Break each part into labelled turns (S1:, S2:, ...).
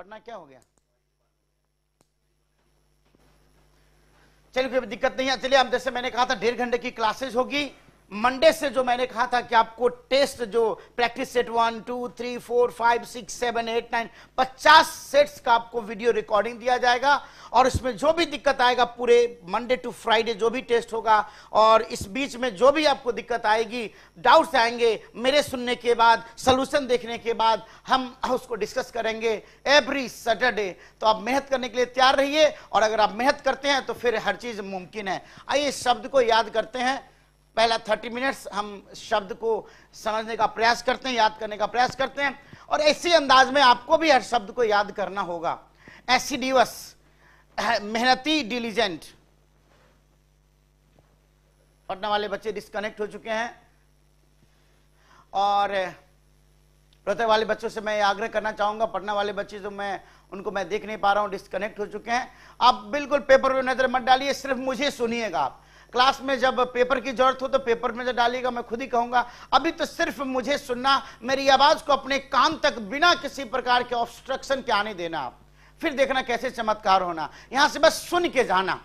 S1: पटना क्या हो गया चलिए कोई दिक्कत नहीं है चलिए हम जैसे मैंने कहा था डेढ़ घंटे की क्लासेस होगी मंडे से जो मैंने कहा था कि आपको टेस्ट जो practice set one two three four five six seven eight nine पचास सेट्स का आपको वीडियो रिकॉर्डिंग दिया जाएगा और इसमें जो भी दिक्कत आएगा पूरे मंडे टू फ्राइडे जो भी टेस्ट होगा और इस बीच में जो भी आपको दिक्कत आएगी डाउट्स आएंगे मेरे सुनने के बाद सोल्यूशन देखने के बाद हम उसको डिस्कस करेंगे एवरी सैटरडे तो आप मेहनत करने के लिए तैयार रहिए और अगर आप मेहनत करते हैं तो फिर हर चीज़ मुमकिन है आइए शब्द को याद करते हैं पहला थर्टी मिनट्स हम शब्द को समझने का प्रयास करते हैं याद करने का प्रयास करते हैं और ऐसे अंदाज में आपको भी हर शब्द को याद करना होगा एसिडिवस मेहनती डिलीजेंट पढ़ने वाले बच्चे डिस्कनेक्ट हो चुके हैं और पढ़ने वाले बच्चों से मैं आग्रह करना चाहूंगा पढ़ने वाले बच्चे जो मैं उनको मैं देख नहीं पा रहा हूं डिस्कनेक्ट हो चुके हैं आप बिल्कुल पेपर पर नजर मत डालिए सिर्फ मुझे सुनिएगा आप क्लास में जब पेपर की जरूरत हो तो पेपर में जब डालिएगा मैं खुद ही कहूंगा अभी तो सिर्फ मुझे सुनना मेरी आवाज को अपने कान तक बिना किसी प्रकार के ऑब्स्ट्रक्शन के आने देना आप फिर देखना कैसे चमत्कार होना यहां से बस सुन के जाना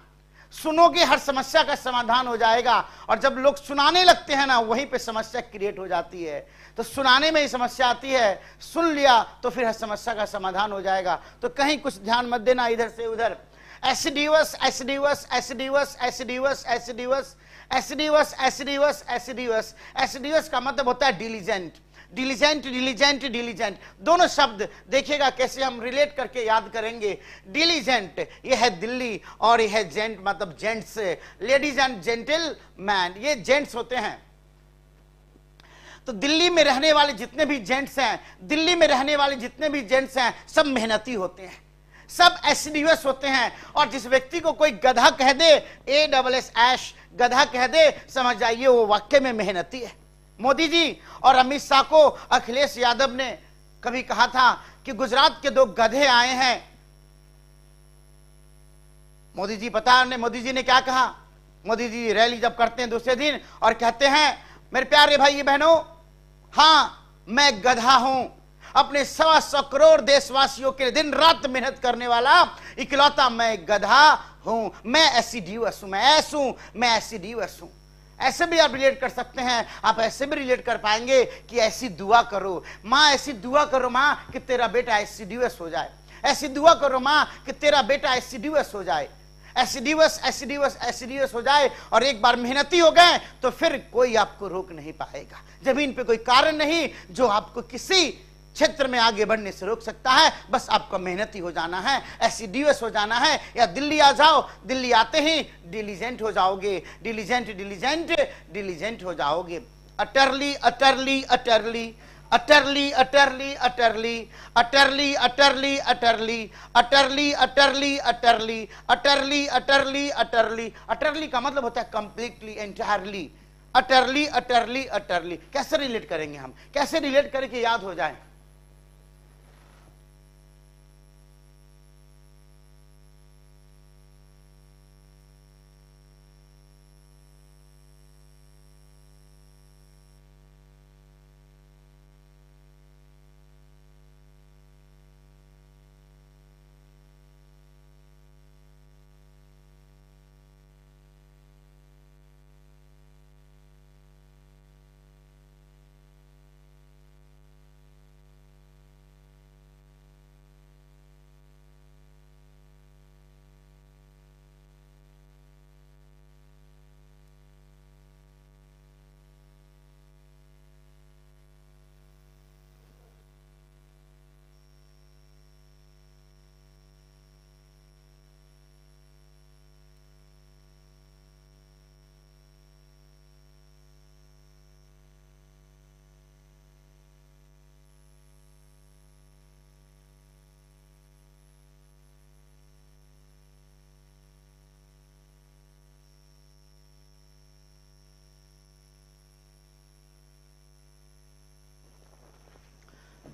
S1: सुनोगे हर समस्या का समाधान हो जाएगा और जब लोग सुनाने लगते हैं ना वहीं पे समस्या क्रिएट हो जाती है तो सुनाने में ही समस्या आती है सुन लिया तो फिर हर समस्या का समाधान हो जाएगा तो कहीं कुछ ध्यान मत देना इधर से उधर एसिडिवस एसिडिवस एसिडिवस एसिडिवस एसिडिवस एसिडिवस एसिडिवस एसिडिवस एसिडिवस का मतलब होता है डिलीजेंट डिलीजेंट डिलीजेंट डिलीजेंट दोनों शब्द देखिएगा कैसे हम रिलेट करके याद करेंगे डिलीजेंट ये है दिल्ली और यह है जेंट मतलब gents ladies and gentleman ये जेंट्स होते हैं तो दिल्ली में रहने वाले जितने भी जेंट्स हैं दिल्ली में रहने वाले जितने भी जेंट्स हैं सब मेहनती होते हैं सब एसडीएस होते हैं और जिस व्यक्ति को कोई गधा कह दे ए डबल एस एश गधा कह दे समझ जाइए वो वाक्य में मेहनती है मोदी जी और अमित शाह को अखिलेश यादव ने कभी कहा था कि गुजरात के दो गधे आए हैं मोदी जी पता ने मोदी जी ने क्या कहा मोदी जी रैली जब करते हैं दूसरे दिन और कहते हैं मेरे प्यारे भाई बहनों हां मैं गधा हूं अपने सवा सौ करोड़ देशवासियों के दिन रात मेहनत करने वाला इकलौता मैं गधा हूं मैं एसिडियस हूं मैं ऐस हूं मैं एसिडियस हूं ऐसे भी आप रिलेट कर सकते हैं आप ऐसे भी रिलेट कर पाएंगे कि ऐसी दुआ करो माँ ऐसी दुआ करो माँ कि तेरा बेटा एसिडियस हो जाए ऐसी दुआ करो माँ कि तेरा बेटा एसिडियस हो जाए एसिडियस एसिडियस एसिडियस हो जाए और एक बार मेहनती हो गए तो फिर कोई आपको रोक नहीं पाएगा जमीन पे कोई कारण नहीं जो आपको किसी क्षेत्र में आगे बढ़ने से रोक सकता है बस आपको मेहनती हो जाना है एसिडियस हो जाना है या दिल्ली आ जाओ दिल्ली आते ही डिलीजेंट हो जाओगे डिलीजेंट डिलीजेंट डिलीजेंट हो जाओगे utterly utterly utterly utterly utterly utterly utterly utterly utterly utterly utterly utterly utterly utterly utterly utterly का मतलब होता है completely entirely utterly utterly utterly कैसे रिलेट करेंगे हम कैसे रिलेट करके याद हो जाए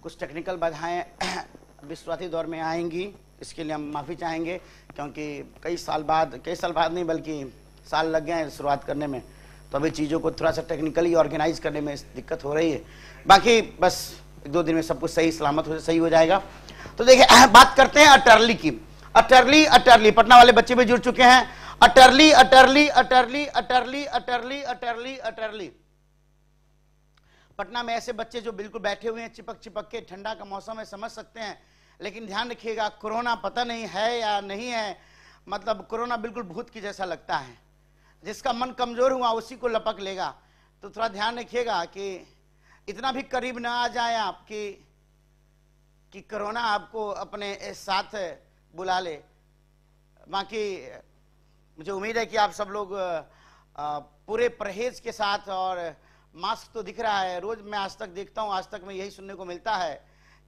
S1: कुछ टेक्निकल बाधाएं विश्वाती दौर में आएंगी इसके लिए हम माफ़ी चाहेंगे क्योंकि कई साल बाद कई साल बाद नहीं बल्कि साल लग गए हैं शुरुआत करने में तो अभी चीज़ों को थोड़ा सा टेक्निकली ऑर्गेनाइज करने में दिक्कत हो रही है बाकी बस एक दो दिन में सब कुछ सही सलामत हो सही हो जाएगा तो देखिए बात करते हैं अटर्ली की अटर्ली अटर्ली पटना वाले बच्चे भी जुड़ चुके हैं utterly utterly utterly utterly utterly utterly utterly utterly Patna में ऐसे बच्चे जो बिल्कुल बैठे हुए हैं चिपक चिपक के ठंडा का मौसम है समझ सकते हैं लेकिन ध्यान रखिएगा कोरोना पता नहीं है या नहीं है मतलब कोरोना बिल्कुल भूत की जैसा लगता है जिसका मन कमज़ोर हुआ उसी को लपक लेगा तो थोड़ा ध्यान रखिएगा कि इतना भी करीब ना आ जाए आपकी कि कोरोना आपको अपने साथ बुला ले बाकी मुझे उम्मीद है कि आप सब लोग पूरे परहेज के साथ और मास्क तो दिख रहा है रोज मैं आज तक देखता हूँ आज तक मैं यही सुनने को मिलता है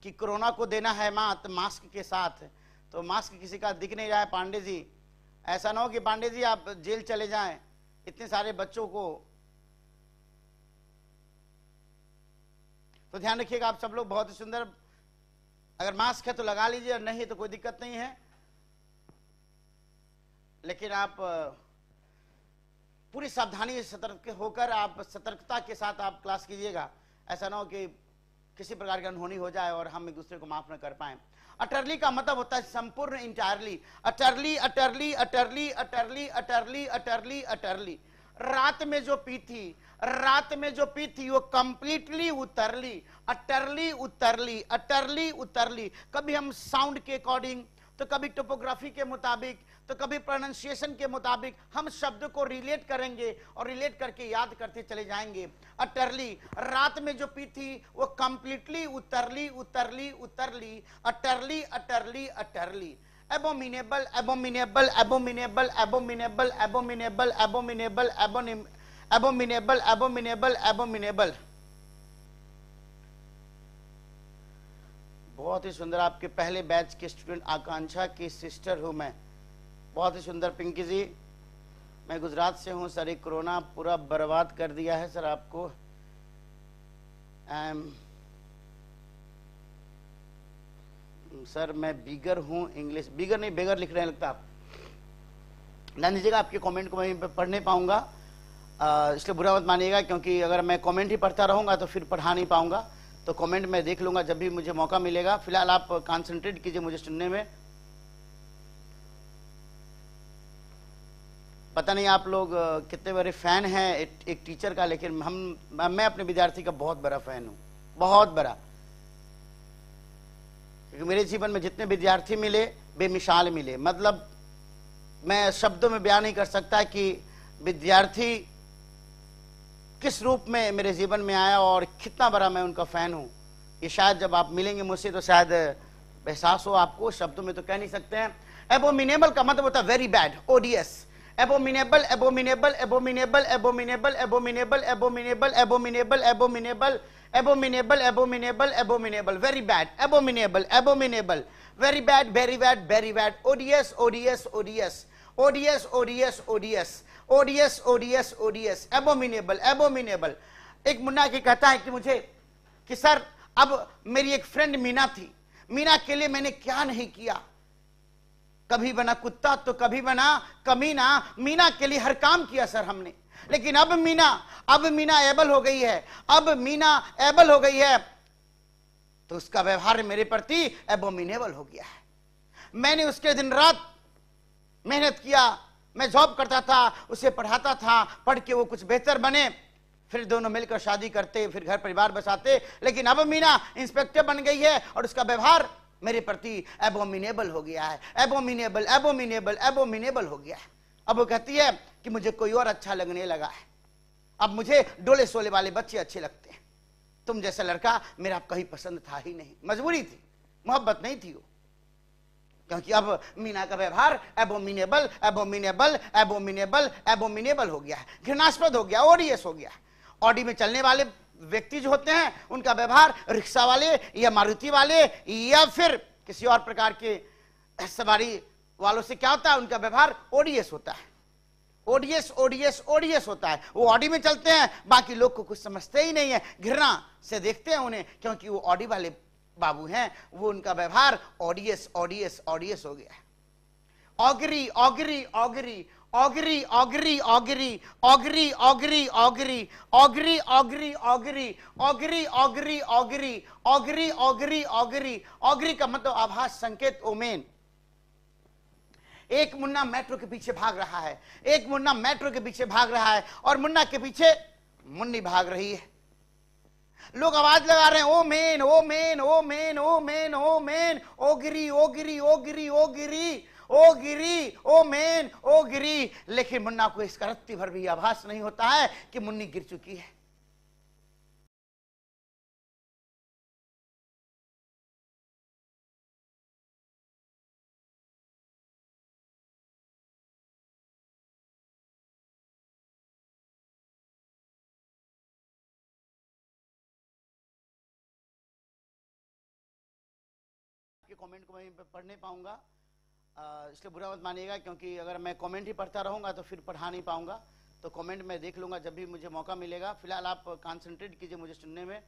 S1: कि कोरोना को देना है मात मास्क के साथ तो मास्क किसी का दिख नहीं रहा है पांडे जी ऐसा ना हो कि पांडे जी आप जेल चले जाएं इतने सारे बच्चों को तो ध्यान रखिएगा आप सब लोग बहुत ही सुंदर अगर मास्क है तो लगा लीजिए और नहीं तो कोई दिक्कत नहीं है लेकिन आप पूरी सावधानी सतर्क होकर आप सतर्कता के साथ आप क्लास कीजिएगा ऐसा ना हो कि किसी प्रकार की अनहोनी हो जाए और हम एक दूसरे को माफ न कर पाए अटरली का मतलब होता है संपूर्ण entirely utterly utterly utterly utterly utterly utterly utterly रात में जो पी थी रात में जो पी थी वो कंप्लीटली उतरली अटरली उतरली अटरली उतरली कभी हम साउंड के अकॉर्डिंग तो कभी टोपोग्राफी के मुताबिक तो कभी प्रोनाउंसिएशन के मुताबिक हम शब्द को रिलेट करेंगे और रिलेट करके याद करते चले जाएंगे अटरली रात में जो पी थी वो completely utterly utterly utterly utterly utterly utterly abominable abominable abominable abominable abominable abominable abominable abominable abominable बहुत ही सुंदर आपके पहले बैच के स्टूडेंट आकांक्षा की सिस्टर हूं मैं बहुत ही सुंदर पिंकी जी मैं गुजरात से हूँ सर एक कोरोना पूरा बर्बाद कर दिया है सर आपको आम, सर मैं बिगर हूँ इंग्लिश बिगर नहीं बेगर लिख रहे हैं लगता आप ध्यान दीजिएगा आपके कमेंट को मैं पढ़ नहीं पाऊंगा इसलिए बुरा मत मानिएगा क्योंकि अगर मैं कमेंट ही पढ़ता रहूंगा तो फिर पढ़ा नहीं पाऊंगा तो कमेंट मैं देख लूंगा जब भी मुझे मौका मिलेगा फिलहाल आप कॉन्सेंट्रेट कीजिए मुझे सुनने में पता नहीं आप लोग कितने बड़े फ़ैन हैं एक, टीचर का लेकिन हम मैं अपने विद्यार्थी का बहुत बड़ा फ़ैन हूँ बहुत बड़ा क्योंकि मेरे जीवन में जितने विद्यार्थी मिले बेमिसाल मिले मतलब मैं शब्दों में बयान नहीं कर सकता कि विद्यार्थी किस रूप में मेरे जीवन में आया और कितना बड़ा मैं उनका फ़ैन हूँ ये शायद जब आप मिलेंगे मुझसे तो शायद एहसास हो आपको शब्दों में तो कह नहीं सकते हैं एबोमिनेबल का मतलब होता है very bad odious abominable abominable abominable abominable abominable abominable abominable abominable abominable abominable abominable very bad abominable abominable very bad very bad very bad odious odious odious odious odious odious odious odious odious abominable abominable एक मुन्ना की कहता है कि मुझे कि sir अब मेरी एक फ्रेंड मीना थी मीना के लिए मैंने क्या नहीं किया कभी बना कुत्ता तो कभी बना कमीना मीना के लिए हर काम किया सर हमने लेकिन अब मीना अब मीना एबल हो गई है अब मीना एबल हो गई है तो उसका व्यवहार मेरे प्रति एबोमिनेबल हो गया है मैंने उसके दिन रात मेहनत किया मैं जॉब करता था उसे पढ़ाता था पढ़ के वो कुछ बेहतर बने फिर दोनों मिलकर शादी करते फिर घर परिवार बसाते लेकिन अब मीना इंस्पेक्टर बन गई है और उसका व्यवहार मेरे प्रति एबोमिनेबल हो गया है एबोमिनेबल एबोमिनेबल एबोमिनेबल हो गया है अब वो कहती है कि मुझे कोई और अच्छा लगने लगा है अब मुझे डोले सोले वाले बच्चे अच्छे लगते हैं तुम जैसा लड़का मेरा कहीं पसंद था ही नहीं मजबूरी थी मोहब्बत नहीं थी वो क्योंकि अब मीना का व्यवहार एबोमिनेबल एबोमिनेबल एबोमिनेबल एबोमिनेबल हो गया है घृणास्पद हो गया ओडियस हो गया ऑडी में चलने वाले व्यक्ति जो होते हैं उनका व्यवहार रिक्शा वाले या मारुति वाले या फिर किसी और प्रकार के सवारी वालों से क्या होता है उनका व्यवहार ओडीएस होता है ओडीएस ओडीएस ओडीएस होता है वो ऑडी में चलते हैं बाकी लोग को कुछ समझते ही नहीं है घृणा से देखते हैं उन्हें क्योंकि वो ऑडी वाले बाबू हैं वो उनका व्यवहार ऑडियस ऑडियस ऑडियस हो गया augury augury augury augury augury augury augury augury augury augury augury augury augury augury augury augury augury augury augury का मतलब आभास संकेत ओमेन एक मुन्ना मेट्रो के पीछे भाग रहा है एक मुन्ना मेट्रो के पीछे भाग रहा है और मुन्ना के पीछे मुन्नी भाग रही है लोग आवाज लगा रहे हैं omen omen omen omen omen augury, augury. Augury omen augury लेकिन मुन्ना को इसका रत्ती भर भी आभास नहीं होता है कि मुन्नी गिर चुकी है कमेंट को मैं पढ़ नहीं पाऊंगा इसलिए बुरा मत मानिएगा क्योंकि अगर मैं कमेंट ही पढ़ता रहूंगा तो फिर पढ़ा नहीं पाऊंगा तो कमेंट मैं देख लूंगा जब भी मुझे मौका मिलेगा फिलहाल आप कॉन्सेंट्रेट कीजिए मुझे सुनने में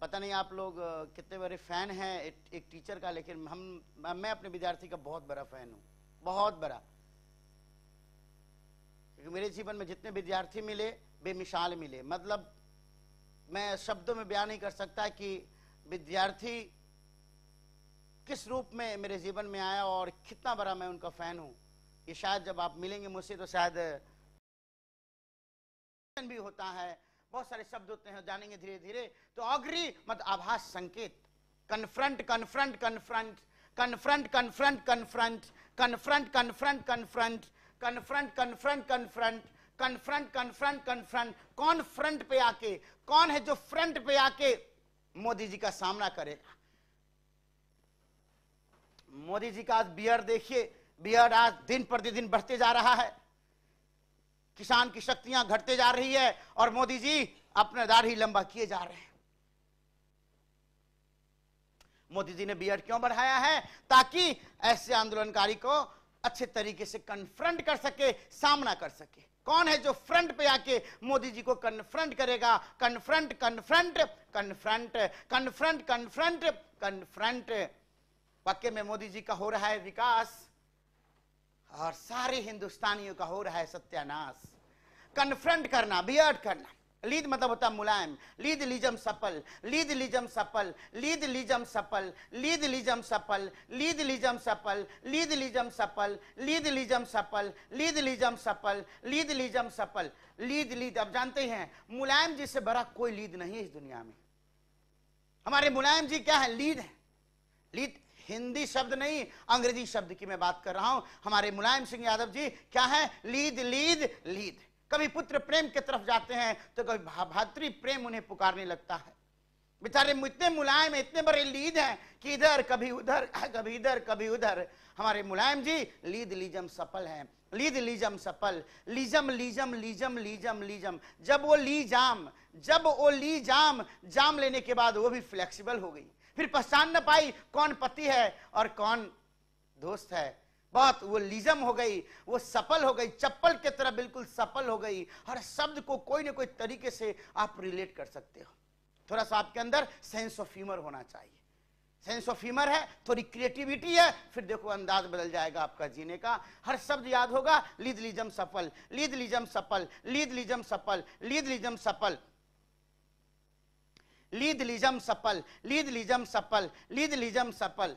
S1: पता नहीं आप लोग कितने बड़े फ़ैन हैं एक, एक टीचर का लेकिन हम मैं अपने विद्यार्थी का बहुत बड़ा फ़ैन हूँ बहुत बड़ा क्योंकि मेरे जीवन में जितने विद्यार्थी मिले बेमिसाल मिले मतलब मैं शब्दों में बयान नहीं कर सकता कि विद्यार्थी किस रूप में मेरे जीवन में आया और कितना बड़ा मैं उनका फ़ैन हूँ ये शायद जब आप मिलेंगे मुझसे तो शायद भी होता है बहुत सारे शब्द होते हैं जानेंगे धीरे धीरे तो अग्री मत आभास संकेत confront confront confront confront confront confront confront confront confront confront confront confront confront confront confront कौन फ्रंट पे आके कौन है जो फ्रंट पे आके मोदी जी का सामना करेगा मोदी जी का आज बियर देखिए बियर आज दिन प्रतिदिन बढ़ते जा रहा है किसान की शक्तियां घटते जा रही है और मोदी जी अपने दाढ़ी लंबा किए जा रहे हैं मोदी जी ने बियर क्यों बढ़ाया है ताकि ऐसे आंदोलनकारी को अच्छे तरीके से कन्फ्रंट कर सके सामना कर सके कौन है जो फ्रंट पे आके मोदी जी को कन्फ्रंट करेगा confront confront confront confront confront confront पक्के में मोदी जी का हो रहा है विकास और सारे हिंदुस्तानियों का हो रहा है सत्यानाश कन्फ्रंट करना बियर्ड करना लीद मतलब होता है मुलायम लीद लिजम सफल लीद लिजम सफल लीड लीजम सफल लीद लिजम सफल लीद लिजम सफल लीद लिजम सफल लीद लिजम सफल लीद लिजम सफल लीद लिजम सफल लीद लीद अब जानते हैं मुलायम जी से बड़ा कोई लीद नहीं है इस दुनिया में हमारे मुलायम जी क्या है लीड है लीड हिंदी शब्द नहीं अंग्रेजी शब्द की मैं बात कर रहा हूं हमारे मुलायम सिंह यादव जी क्या है लीद लीद लीद कभी पुत्र प्रेम के तरफ जाते हैं तो कभी भातृ प्रेम उन्हें पुकारने लगता है बेचारे इतने मुलायम इतने बड़े लीद हैं कि इधर कभी उधर कभी इधर कभी उधर हमारे मुलायम जी लीद लीजम सफल हैं लीद लीजम सफल लीजम लीजम लीजम लीजम लीजम जब वो ली जाम जब वो ली जाम जाम लेने के बाद वो भी फ्लेक्सिबल हो गई फिर पहचान न पाई कौन पति है और कौन दोस्त है बहुत वो लिजम हो गई वो सफल हो गई चप्पल की तरह बिल्कुल सफल हो गई हर शब्द को कोई ना कोई तरीके से आप रिलेट कर सकते हो थोड़ा सा आपके अंदर सेंस ऑफ ह्यूमर होना चाहिए सेंस ऑफ ह्यूमर है थोड़ी क्रिएटिविटी है फिर देखो अंदाज बदल जाएगा आपका जीने का हर शब्द याद होगा लीद लिजम सफल लीद लिजम सफल लीद लिजम सफल लीद लिजम सफल लीद लिजम सफल लीद लिजम सफल लीद लिजम सफल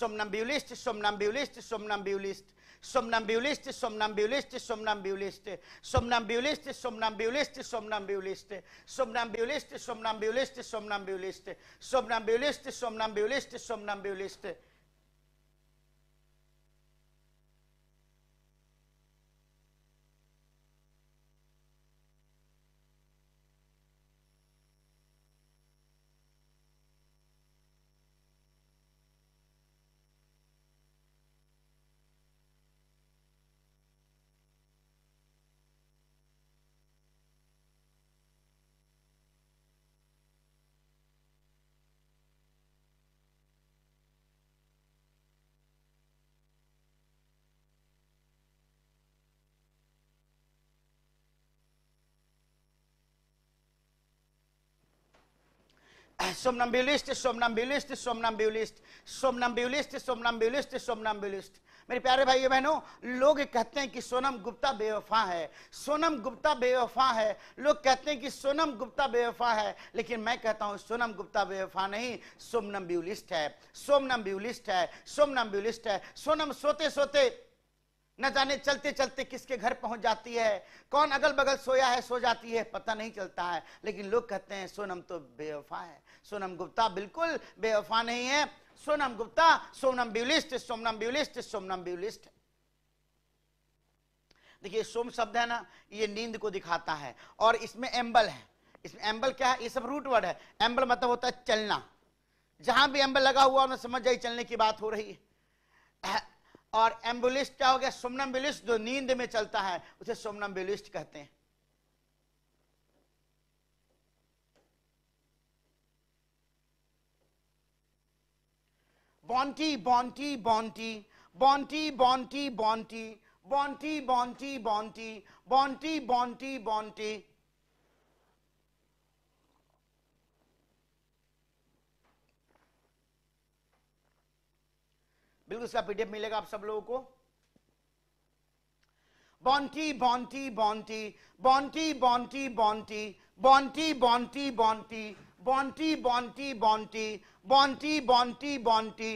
S1: somnambulist, somnambulist, somnambulist, somnambulist, somnambulist, somnambulist, somnambulist, somnambulist, somnambulist, somnambulist, somnambulist, somnambulist, somnambulist, somnambulist, somnambulist, somnambulist. सोमनम्बुलिस्ट सोमनम्बुलिस्ट सोमनम्बुलिस्ट सोमनम्बुलिस्ट सोमनम्बुलिस्ट सोमनम्बुलिस्ट मेरे प्यारे भाई बहनों लोग कहते हैं कि सोनम गुप्ता बेवफा है सोनम गुप्ता बेवफा है लोग कहते हैं कि सोनम गुप्ता बेवफा है लेकिन मैं कहता हूं सोनम गुप्ता बेवफा नहीं सोमनम्बुलिस्ट है सोमनम्बुलिस्ट है सोमनम्बुलिस्ट है सोनम सोते सोते न जाने चलते चलते किसके घर पहुंच जाती है कौन अगल बगल सोया है सो जाती है पता नहीं चलता है लेकिन लोग कहते हैं सोनम तो बेवफा है सोनम गुप्ता बिल्कुल बेवफा नहीं है सोनम गुप्ता सोनम ब्यूलिस्ट सोमनम ब्यूलिस्ट सोमनम ब्यूलिस्ट देखिए सोम शब्द है ना ये नींद को दिखाता है और इसमें एम्बल है इसमें एम्बल क्या है ये सब रूट वर्ड है एम्बल मतलब होता है चलना जहां भी एम्बल लगा हुआ ना समझ जाए चलने की बात हो रही है और एम्बुलिस्ट क्या हो गया सोमनम्बुलिस्ट जो नींद में चलता है उसे सोमनम्बुलिस्ट कहते हैं bounty bounty bounty bounty bounty bounty bounty bounty bounty bounty bounty bounty बिल्कुल इसका पीडीएफ मिलेगा आप सब लोगों को bounty bounty bounty bounty bounty bounty bounty bounty bounty bounty bounty bounty bounty bounty bounty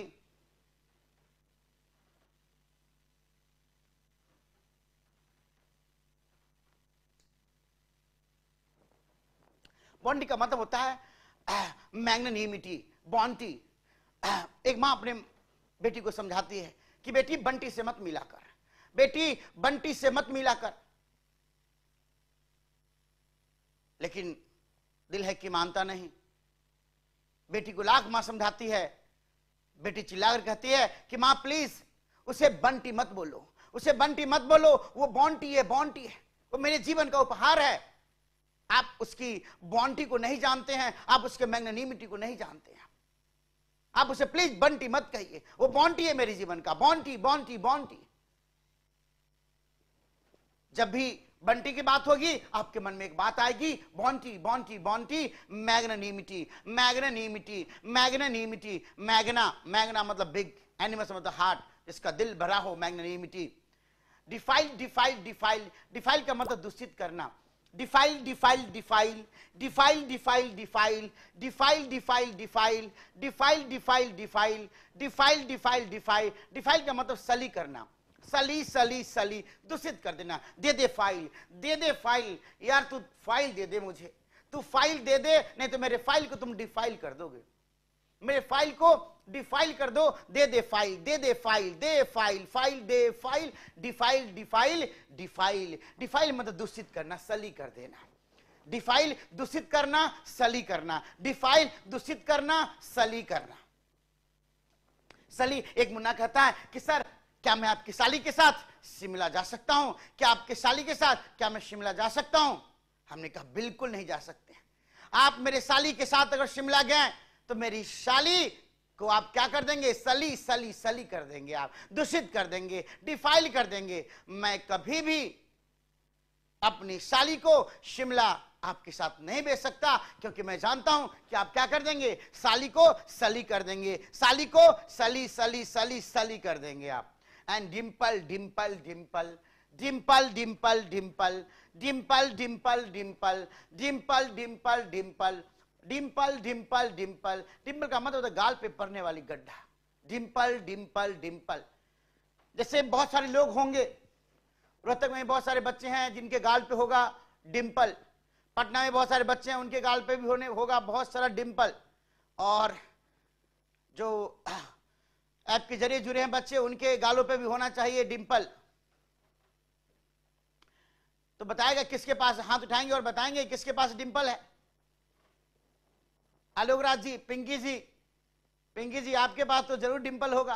S1: bounty का मतलब होता है मैग्नेनिमिटी बॉन्टी एक माँ अपने बेटी को समझाती है कि बेटी बंटी से मत मिला कर बेटी बंटी से मत मिला कर लेकिन दिल है कि मानता नहीं बेटी को लाख मां समझाती है बेटी चिल्लाकर कहती है कि मां प्लीज उसे बंटी मत बोलो उसे बंटी मत बोलो वो बॉन्टी है बॉन्टी है वो मेरे जीवन का उपहार है आप उसकी बॉन्टी को नहीं जानते हैं आप उसके मैग्नेनिमिटी को नहीं जानते हैं आप उसे प्लीज बंटी मत कहिए वो बॉन्टी है मेरे जीवन का बॉन्टी बॉन्टी बॉन्टी जब भी बंटी की बात होगी आपके मन में एक बात आएगी bounty bounty bounty magnanimity magnanimity magnanimity magna magna मतलब बिग एनिमस मतलब हार्ट जिसका दिल भरा हो magnanimity defile defile defile defile का मतलब दूषित करना defile defile defile defile defile defile defile defile defile defile defile defile defile defile defile defile का मतलब सली करना सली सली सली दूषित कर देना दे दे फाइल दे दे फाइल यार तू फाइल दे दे मुझे तू फाइल दे दे नहीं तो मेरे फाइल को तुम डिफाइल कर दोगे मेरे फाइल को डिफाइल कर दो दे दे फाइल दे दे फाइल दे फाइल फाइल दे file defile defile defile defile मतलब दूषित करना सली कर देना डिफाइल दूषित करना सली करना डिफाइल दूषित करना सली करना सली एक मुन्ना कहता है कि सर क्या मैं आपकी साली के साथ शिमला जा सकता हूं क्या आपके साली के साथ क्या मैं शिमला जा सकता हूं हमने कहा बिल्कुल नहीं जा सकते आप मेरे साली के साथ अगर शिमला गए तो मेरी शाली को आप क्या कर देंगे सली सली सली कर देंगे आप दूषित कर देंगे डिफाइल कर देंगे मैं कभी भी अपनी शाली को शिमला आपके साथ नहीं बेच सकता क्योंकि मैं जानता हूं कि आप क्या कर देंगे साली को सली कर देंगे साली को सली सली सली सली कर देंगे आप and dimple dimple dimple dimple dimple dimple dimple dimple dimple dimple dimple dimple dimple dimple dimple dimple का मतलब गाल पे पड़ने वाली गड्ढा डिम्पल डिम्पल डिम्पल जैसे बहुत सारे लोग होंगे रोहतक में बहुत सारे बच्चे हैं जिनके गाल पे होगा डिम्पल पटना में बहुत सारे बच्चे हैं उनके गाल पे भी होने होगा बहुत सारा डिम्पल और जो ऐप के जरिए जुड़े हैं बच्चे उनके गालों पे भी होना चाहिए डिम्पल तो बताएगा किसके पास हाथ उठाएंगे और बताएंगे किसके पास डिम्पल है आलोकराज जी पिंकी जी पिंकी जी आपके पास तो जरूर डिम्पल होगा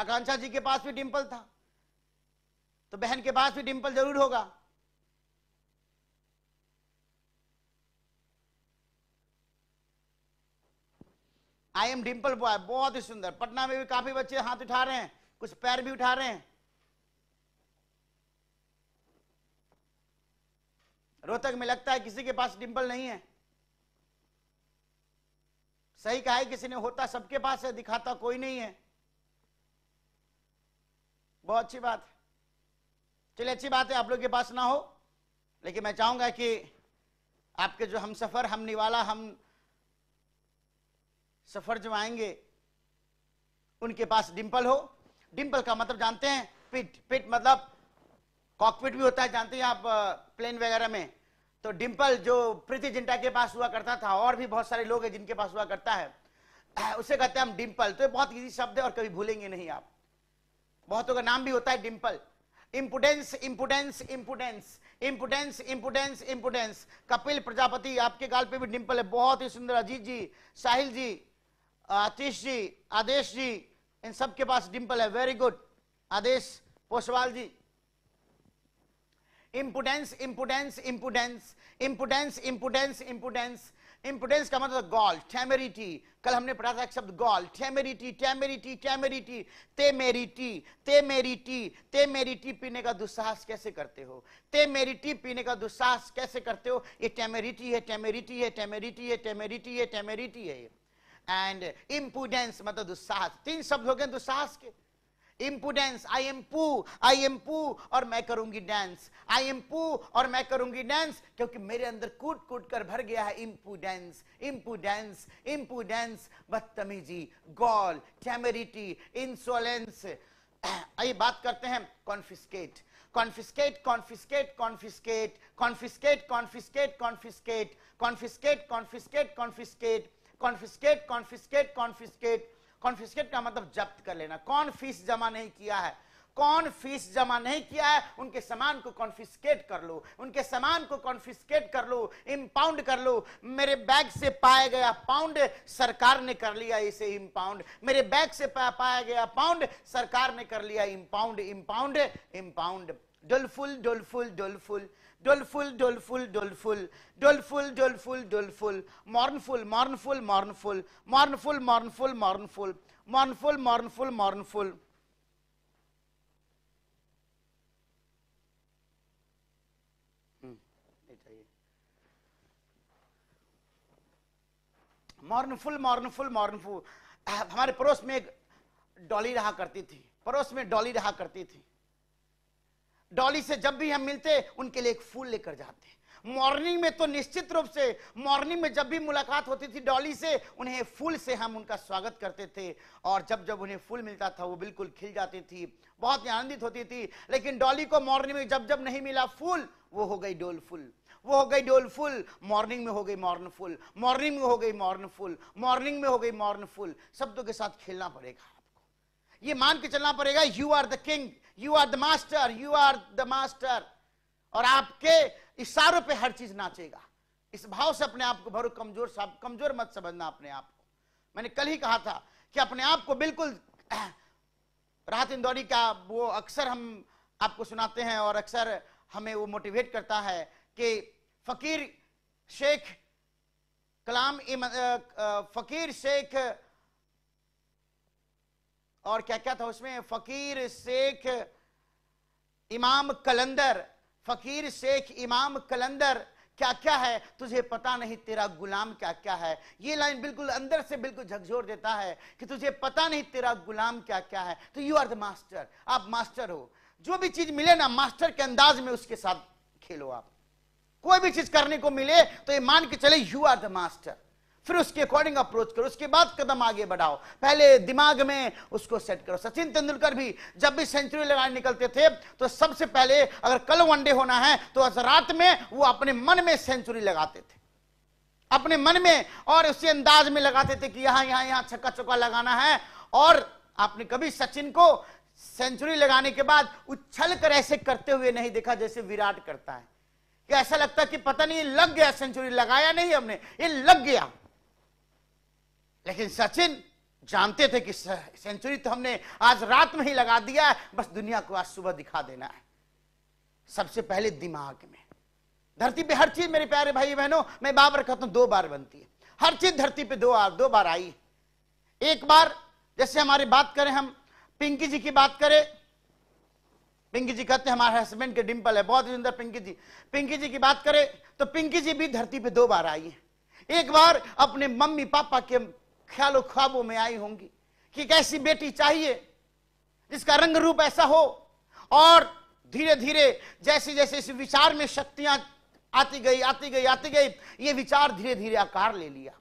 S1: आकांक्षा जी के पास भी डिम्पल था तो बहन के पास भी डिम्पल जरूर होगा आई एम डिम्पल बॉय बहुत ही सुंदर पटना में भी काफी बच्चे हाथ उठा रहे हैं कुछ पैर भी उठा रहे हैं रोहतक में लगता है किसी के पास डिम्पल नहीं है सही कहा है किसी ने होता सबके पास है दिखाता कोई नहीं है बहुत अच्छी बात है चलिए अच्छी बात है आप लोग के पास ना हो लेकिन मैं चाहूंगा कि आपके जो हम सफर हम निवाला हम सफर जो आएंगे उनके पास डिम्पल हो डिंपल का मतलब जानते हैं पिट पिट मतलब कॉकपिट भी होता है जानते हैं आप प्लेन वगैरह में तो डिम्पल जो प्रीति जिंटा के पास हुआ करता था और भी बहुत सारे लोग हैं जिनके पास हुआ करता है उसे कहते हैं हम डिम्पल तो ये बहुत ईजी शब्द है और कभी भूलेंगे नहीं आप बहुतों का नाम भी होता है डिम्पल इंपुडेंस इंपुडेंस इंपुडेंस इंपुडेंस इंपुडेंस इंपुडेंस कपिल प्रजापति आपके गाल पे भी डिम्पल है बहुत ही सुंदर अजीत जी साहिल जी आतिश जी आदेश जी इन सब के पास डिम्पल है very good Adesh Poswal ji impudence impudence impudence impudence impudence impudence impudence का मतलब गॉल टेमेरिटी कल हमने पढ़ा था एक शब्द gall temerity temerity temerity temerity temerity temerity पीने का दुस्साहस कैसे करते हो टेमेरिटी पीने का दुस्साहस कैसे करते हो ये टेमेरिटी है टेमेरिटी है टेमेरिटी है टेमेरिटी है टेमेरिटी है एंड इम्पुडेंस मतलब दुस्साहस तीन शब्द हो गए दुस्साहस के इम्पूडेंस आई एम पू आई एम पू और मैं करूंगी डांस आई एम पू और मैं करूंगी डांस क्योंकि मेरे अंदर कूट कूट कर भर गया है इम्पूडेंस इम्पूडेंस इम्पूडेंस बदतमीजी गॉल टेमेरिटी इंसोलेंस आइए बात करते हैं confiscate confiscate confiscate confiscate confiscate confiscate confiscate confiscate confiscate confiscate confiscate confiscate confiscate confiscate का मतलब जब्त कर लेना कौन फीस जमा नहीं किया है कौन फीस जमा नहीं किया है उनके सामान को कॉन्फिस्केट कर लो उनके सामान को कॉन्फिस्केट कर लो इम्पाउंड कर लो मेरे बैग से पाया गया पाउंड सरकार ने कर लिया इसे इम्पाउंड मेरे बैग से पाया गया पाउंड सरकार ने कर लिया impound impound impound doleful doleful doleful doleful, doleful, doleful, doleful, doleful, doleful, mournful, mournful, mournful, mournful, mournful, mournful, mournful, mournful, mournful. Mournful mournful mournful हमारे पड़ोस में एक डॉली रहा करती थी पड़ोस में डॉली रहा करती थी डॉली से जब भी हम मिलते उनके लिए एक फूल लेकर जाते मॉर्निंग में तो निश्चित रूप से मॉर्निंग में जब भी मुलाकात होती थी डॉली से उन्हें फूल से हम उनका स्वागत करते थे और जब जब उन्हें फूल मिलता था वो बिल्कुल खिल जाती थी बहुत ही आनंदित होती थी लेकिन डॉली को मॉर्निंग में जब जब नहीं मिला फूल वो हो गई डोल फूल वो हो गई डोल फुल मॉर्निंग में हो गई मॉर्न फुल मॉर्निंग में हो गई मॉर्न फुल मॉर्निंग में हो गई मॉर्न फुल शब्दों के साथ खेलना पड़ेगा ये मान के चलना पड़ेगा you are the king you are the master you are the master और आपके इशारों पे हर चीज नाचेगा इस भाव से अपने आप को भरो कमजोर कमजोर मत समझना अपने आप को मैंने कल ही कहा था कि अपने आप को बिल्कुल राहत इंदौरी का वो अक्सर हम आपको सुनाते हैं और अक्सर हमें वो मोटिवेट करता है कि फकीर शेख कलाम फकीर शेख और क्या क्या था उसमें फकीर शेख इमाम कलंदर फकीर शेख इमाम कलंदर क्या क्या है तुझे पता नहीं तेरा गुलाम क्या क्या है ये लाइन बिल्कुल अंदर से बिल्कुल झकझोर देता है कि तुझे पता नहीं तेरा गुलाम क्या क्या है तो यू आर द मास्टर आप मास्टर हो जो भी चीज मिले ना मास्टर के अंदाज में उसके साथ खेलो आप कोई भी चीज करने को मिले तो ये मान के चले यू आर द मास्टर फिर उसके अकॉर्डिंग अप्रोच करो उसके बाद कदम आगे बढ़ाओ पहले दिमाग में उसको सेट करो सचिन तेंदुलकर भी जब भी सेंचुरी लगाने निकलते थे तो सबसे पहले अगर कल वनडे होना है तो आज रात में वो अपने मन में सेंचुरी लगाते थे अपने मन में और उसी अंदाज में लगाते थे कि यहां यहां यहां छक्का चौका लगाना है और आपने कभी सचिन को सेंचुरी लगाने के बाद उछल कर ऐसे करते हुए नहीं देखा जैसे विराट करता है कि ऐसा लगता कि पता नहीं लग गया सेंचुरी लगाया नहीं हमने ये लग गया लेकिन सचिन जानते थे कि सेंचुरी तो हमने आज रात में ही लगा दिया है बस दुनिया को आज सुबह दिखा देना है सबसे पहले दिमाग में धरती पे हर चीज मेरे प्यारे भाई बहनों मैं बाबर कहता हूं दो बार बनती है हर चीज धरती पे दो बार दो बार आई एक बार जैसे हमारी बात करें हम पिंकी जी की बात करें पिंकी जी कहते हैं हमारे हस्बैंड के डिम्पल है बहुत सुंदर पिंकी जी पिंकी जी की बात करें तो पिंकी जी भी धरती पे दो बार आई है एक बार अपने मम्मी पापा के ख्यालो ख्वाबों में आई होंगी कि कैसी बेटी चाहिए जिसका रंग रूप ऐसा हो और धीरे धीरे जैसे जैसे इस विचार में शक्तियां आती गई आती गई आती गई ये विचार धीरे धीरे आकार ले लिया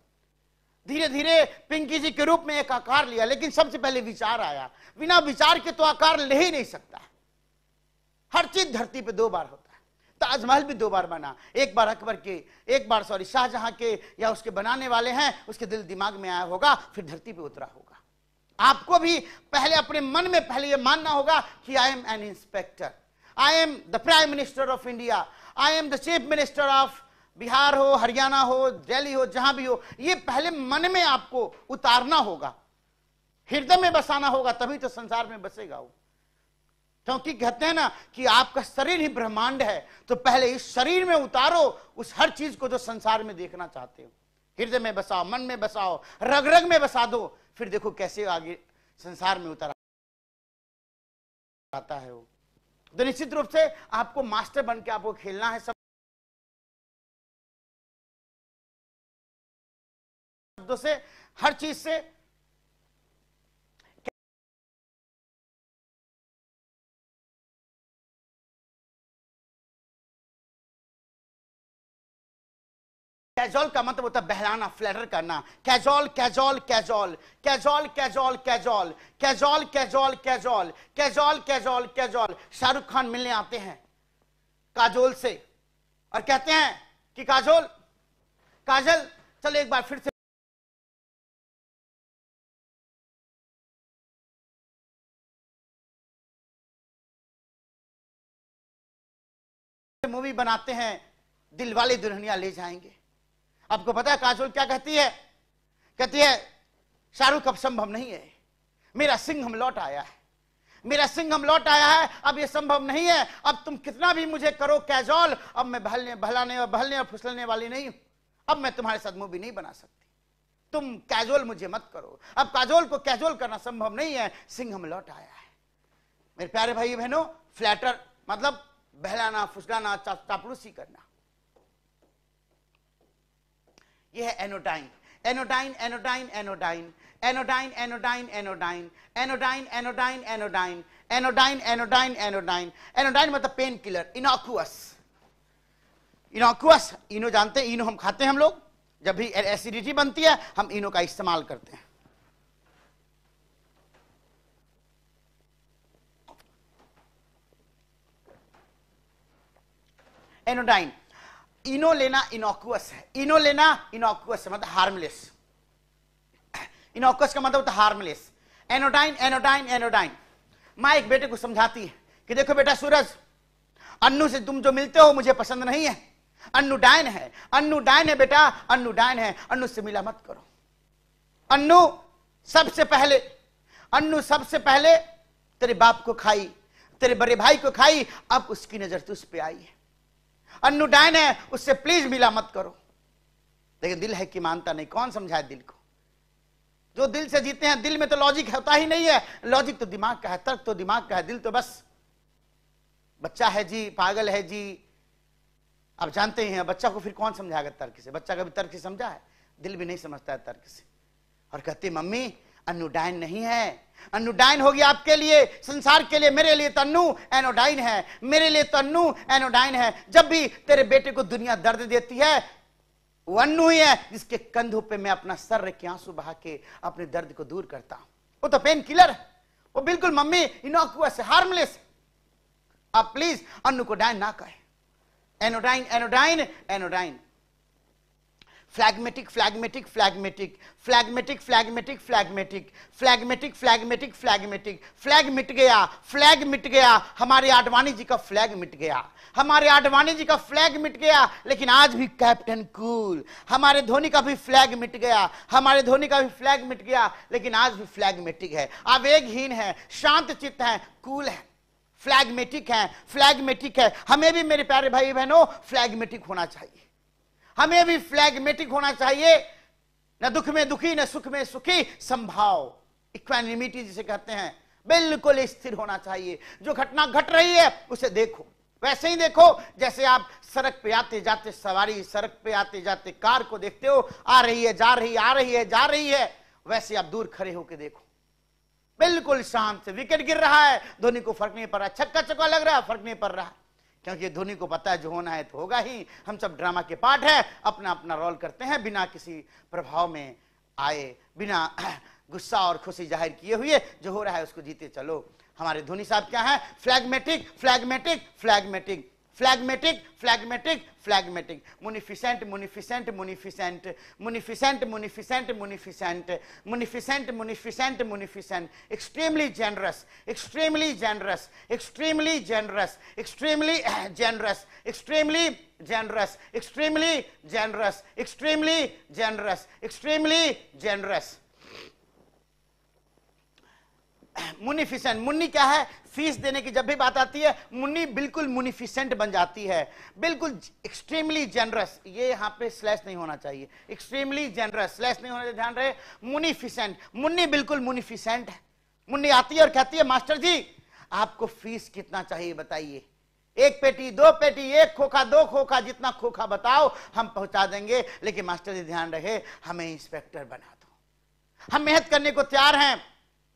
S1: धीरे धीरे पिंकी जी के रूप में एक आकार लिया लेकिन सबसे पहले विचार आया बिना विचार के तो आकार ले ही नहीं सकता हर चीज धरती पे दो बार होती ताजमहल भी दो बार बना एक बार अकबर के एक बार सॉरी शाहजहां के या उसके बनाने वाले हैं उसके दिल दिमाग में आया होगा फिर धरती पर उतरा होगा आपको भी पहले अपने मन में पहले यह मानना होगा कि I am an inspector I am the prime minister of India I am the chief minister of Bihar हो हरियाणा हो दिल्ली हो जहां भी हो ये पहले मन में आपको उतारना होगा हृदय में बसाना होगा तभी तो संसार में बसेगा वो क्योंकि कहते हैं ना कि आपका शरीर ही ब्रह्मांड है तो पहले इस शरीर में उतारो उस हर चीज को जो संसार में देखना चाहते हो हृदय में बसाओ मन में बसाओ रग रग में बसा दो फिर देखो कैसे आगे संसार में उतर आता है वो तो निश्चित रूप से आपको मास्टर बन के आपको खेलना है सब शब्दों से हर चीज से कैजॉल का मतलब होता है बहलाना फ्लैटर करना कैजॉल कैजॉल कैजॉल कैजॉल कैजॉल कैजॉल कैजॉल कैजॉल कैजॉल कैजॉल कैजॉल कैजॉल शाहरुख खान मिलने आते हैं काजोल से और कहते हैं कि काजोल काजल चलो एक बार फिर से मूवी बनाते हैं दिल वाले दुल्हनिया ले जाएंगे आपको पता है काजोल क्या कहती है कहती है शाहरुख अब संभव नहीं है मेरा सिंह हम लौट आया है मेरा सिंह हम लौट आया है अब यह संभव नहीं है अब तुम कितना भी मुझे करो कैजोल अब मैं भलने भलाने और बहलने और फुसलने वाली नहीं हूं अब मैं तुम्हारे साथ मूवी नहीं बना सकती तुम कैजोल मुझे मत करो अब काजोल को कैजोल करना संभव नहीं है सिंह हम लौट आया है मेरे प्यारे भाई बहनों फ्लैटर मतलब बहलाना फुसलाना चापलूसी करना ये है anodyne anodyne anodyne anodyne anodyne anodyne anodyne anodyne anodyne anodyne anodyne anodyne anodyne anodyne मतलब pain killer innocuous innocuous Eno जानते हैं इनो हम खाते हैं हम लोग जब भी एसिडिटी बनती है हम इनो का इस्तेमाल करते हैं एनोडाइन इनो लेना इनोकुअस है इनो लेना इनोकुअस मतलब हार्मलेस इनोकुअस का मतलब होता है हार्मलेस एनोडाइन एनोडाइन एनोडाइन माँ एक बेटे को समझाती है कि देखो बेटा सूरज अन्नू से तुम जो मिलते हो मुझे पसंद नहीं है अन्नू डायन है अन्नू डायन है बेटा अन्नू डायन है अन्नू से मिला मत करो अन्नू सबसे पहले अन्नू सबसे पहले तेरे बाप को खाई तेरे बड़े भाई को खाई अब उसकी नजर तुझ पे आई है अनुडायन है उससे प्लीज मिला मत करो लेकिन दिल है कि मानता नहीं कौन समझाए दिल को जो दिल से जीते हैं दिल में तो लॉजिक होता ही नहीं है लॉजिक तो दिमाग का है तर्क तो दिमाग का है दिल तो बस बच्चा है जी पागल है जी आप जानते ही हैं बच्चा को फिर कौन समझाएगा तर्क से बच्चा कभी तर्क से समझा है दिल भी नहीं समझता है तर्क से और कहती मम्मी अनुडायन नहीं है अनुडाइन होगी आपके लिए संसार के लिए मेरे लिए तनु एनोडाइन है मेरे लिए तनु एनोडाइन है जब भी तेरे बेटे को दुनिया दर्द देती है वो अनु ही है जिसके कंधों पे मैं अपना सर रख के आंसू बहा के अपने दर्द को दूर करता हूं वो तो पेन किलर वो बिल्कुल मम्मी इनोकुअस हार्मलेस आप प्लीज अनु को डाइन ना कहे anodyne anodyne anodyne phlegmatic phlegmatic phlegmatic phlegmatic phlegmatic phlegmatic phlegmatic phlegmatic phlegmatic flag मिट गया फ्लैग मिट गया हमारे आडवाणी जी का फ्लैग मिट गया हमारे आडवाणी जी का फ्लैग मिट गया लेकिन आज भी कैप्टन कूल हमारे धोनी का भी फ्लैग मिट गया हमारे धोनी का भी फ्लैग मिट गया लेकिन आज भी फ्लैगमेटिक है आवेगहीन है शांत चित्त है कूल है फ्लैगमेटिक है फ्लैगमेटिक है हमें भी मेरे प्यारे भाई बहनों फ्लैगमेटिक होना चाहिए हमें भी फ्लैगमेटिक होना चाहिए न दुख में दुखी न सुख में सुखी संभाव इक्वानिमिटी जिसे कहते हैं बिल्कुल स्थिर होना चाहिए जो घटना घट रही है उसे देखो वैसे ही देखो जैसे आप सड़क पे आते जाते सवारी सड़क पे आते जाते कार को देखते हो आ रही है जा रही आ रही है जा रही है वैसे आप दूर खड़े होकर देखो बिल्कुल शांत विकेट गिर रहा है धोनी को फर्क नहीं पड़ रहा है छक्का चक्का लग रहा है फर्क नहीं पड़ रहा है क्योंकि धोनी को पता है जो होना है तो होगा ही हम सब ड्रामा के पार्ट है अपना अपना रोल करते हैं बिना किसी प्रभाव में आए बिना गुस्सा और खुशी जाहिर किए हुए जो हो रहा है उसको जीते चलो हमारे धोनी साहब क्या है phlegmatic phlegmatic phlegmatic phlegmatic, phlegmatic, phlegmatic, munificent, munificent, munificent, munificent, munificent, munificent, munificent, munificent, munificent, extremely generous, extremely generous, extremely generous, extremely generous, extremely generous, extremely generous, extremely generous, extremely generous. Munificent Munni क्या है fees देने की जब भी बात आती है मुन्नी बिल्कुल मुनिफिसेंट बन जाती है बिल्कुल एक्सट्रीमली जेनरस ये यहां पे स्लैश नहीं होना चाहिए एक्सट्रीमली जेनरस स्लैश नहीं होना ध्यान रहे मुनिफिसेंट मुन्नी बिल्कुल मुनिफिसेंट है मुन्नी आती है और कहती है मास्टर जी आपको फीस कितना चाहिए बताइए एक पेटी दो पेटी एक खोखा दो खोखा जितना खोखा बताओ हम पहुंचा देंगे लेकिन मास्टर जी ध्यान रहे हमें इंस्पेक्टर बना दो हम मेहनत करने को तैयार हैं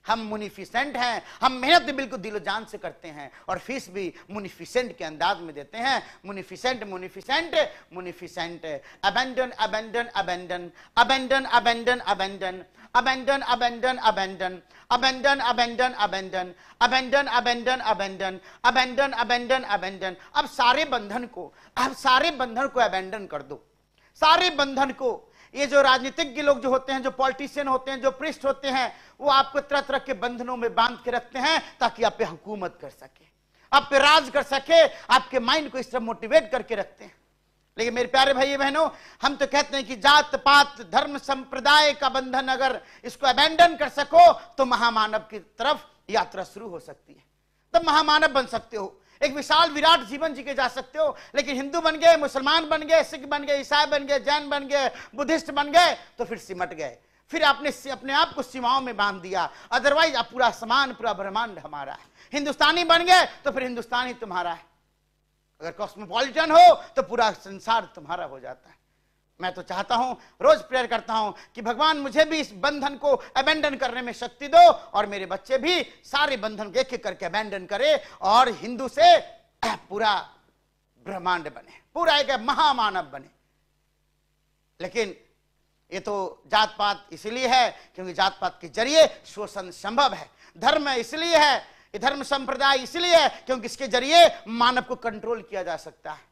S1: हम मुनिफिसेंट हैं हम मेहनत भी बिल्कुल दिलो जान से करते हैं और फीस भी मुनिफिसेंट के अंदाज में देते हैं munificent munificent munificent abandon abandon abandon abandon abandon abandon abandon abandon abandon abandon abandon abandon abandon abandon abandon abandon abandon abandon अब सारे बंधन को अब सारे बंधन को अबेंडन कर दो सारे बंधन को ये जो राजनीतिज्ञ लोग जो होते हैं जो पॉलिटिशियन होते हैं जो पृष्ठ होते हैं वो आपको तरह तरह के बंधनों में बांध के रखते हैं ताकि आप पे हुकूमत कर सके आप पे राज कर सके आपके माइंड को इस तरह मोटिवेट करके रखते हैं लेकिन मेरे प्यारे भाई बहनों हम तो कहते हैं कि जात पात धर्म संप्रदाय का बंधन अगर इसको अबेंडन कर सको तो महामानव की तरफ यात्रा शुरू हो सकती है तब तो महामानव बन सकते हो एक विशाल विराट जीवन जी के जा सकते हो लेकिन हिंदू बन गए मुसलमान बन गए सिख बन गए ईसाई बन गए जैन बन गए बुद्धिस्ट बन गए तो फिर सिमट गए फिर आपने अपने आप को सीमाओं में बांध दिया अदरवाइज आप पूरा समान पूरा ब्रह्मांड हमारा है हिंदुस्तानी बन गए तो फिर हिंदुस्तानी तुम्हारा है अगर कॉस्मोपॉलिटन हो तो पूरा संसार तुम्हारा हो जाता है मैं तो चाहता हूं रोज प्रेयर करता हूं कि भगवान मुझे भी इस बंधन को अबेंडन करने में शक्ति दो और मेरे बच्चे भी सारे बंधन एक एक करके अबेंडन करे और हिंदू से पूरा ब्रह्मांड बने पूरा एक महामानव बने लेकिन ये तो जात पात इसलिए है क्योंकि जात पात के जरिए शोषण संभव है धर्म इसलिए है धर्म संप्रदाय इसलिए है क्योंकि इसके जरिए मानव को कंट्रोल किया जा सकता है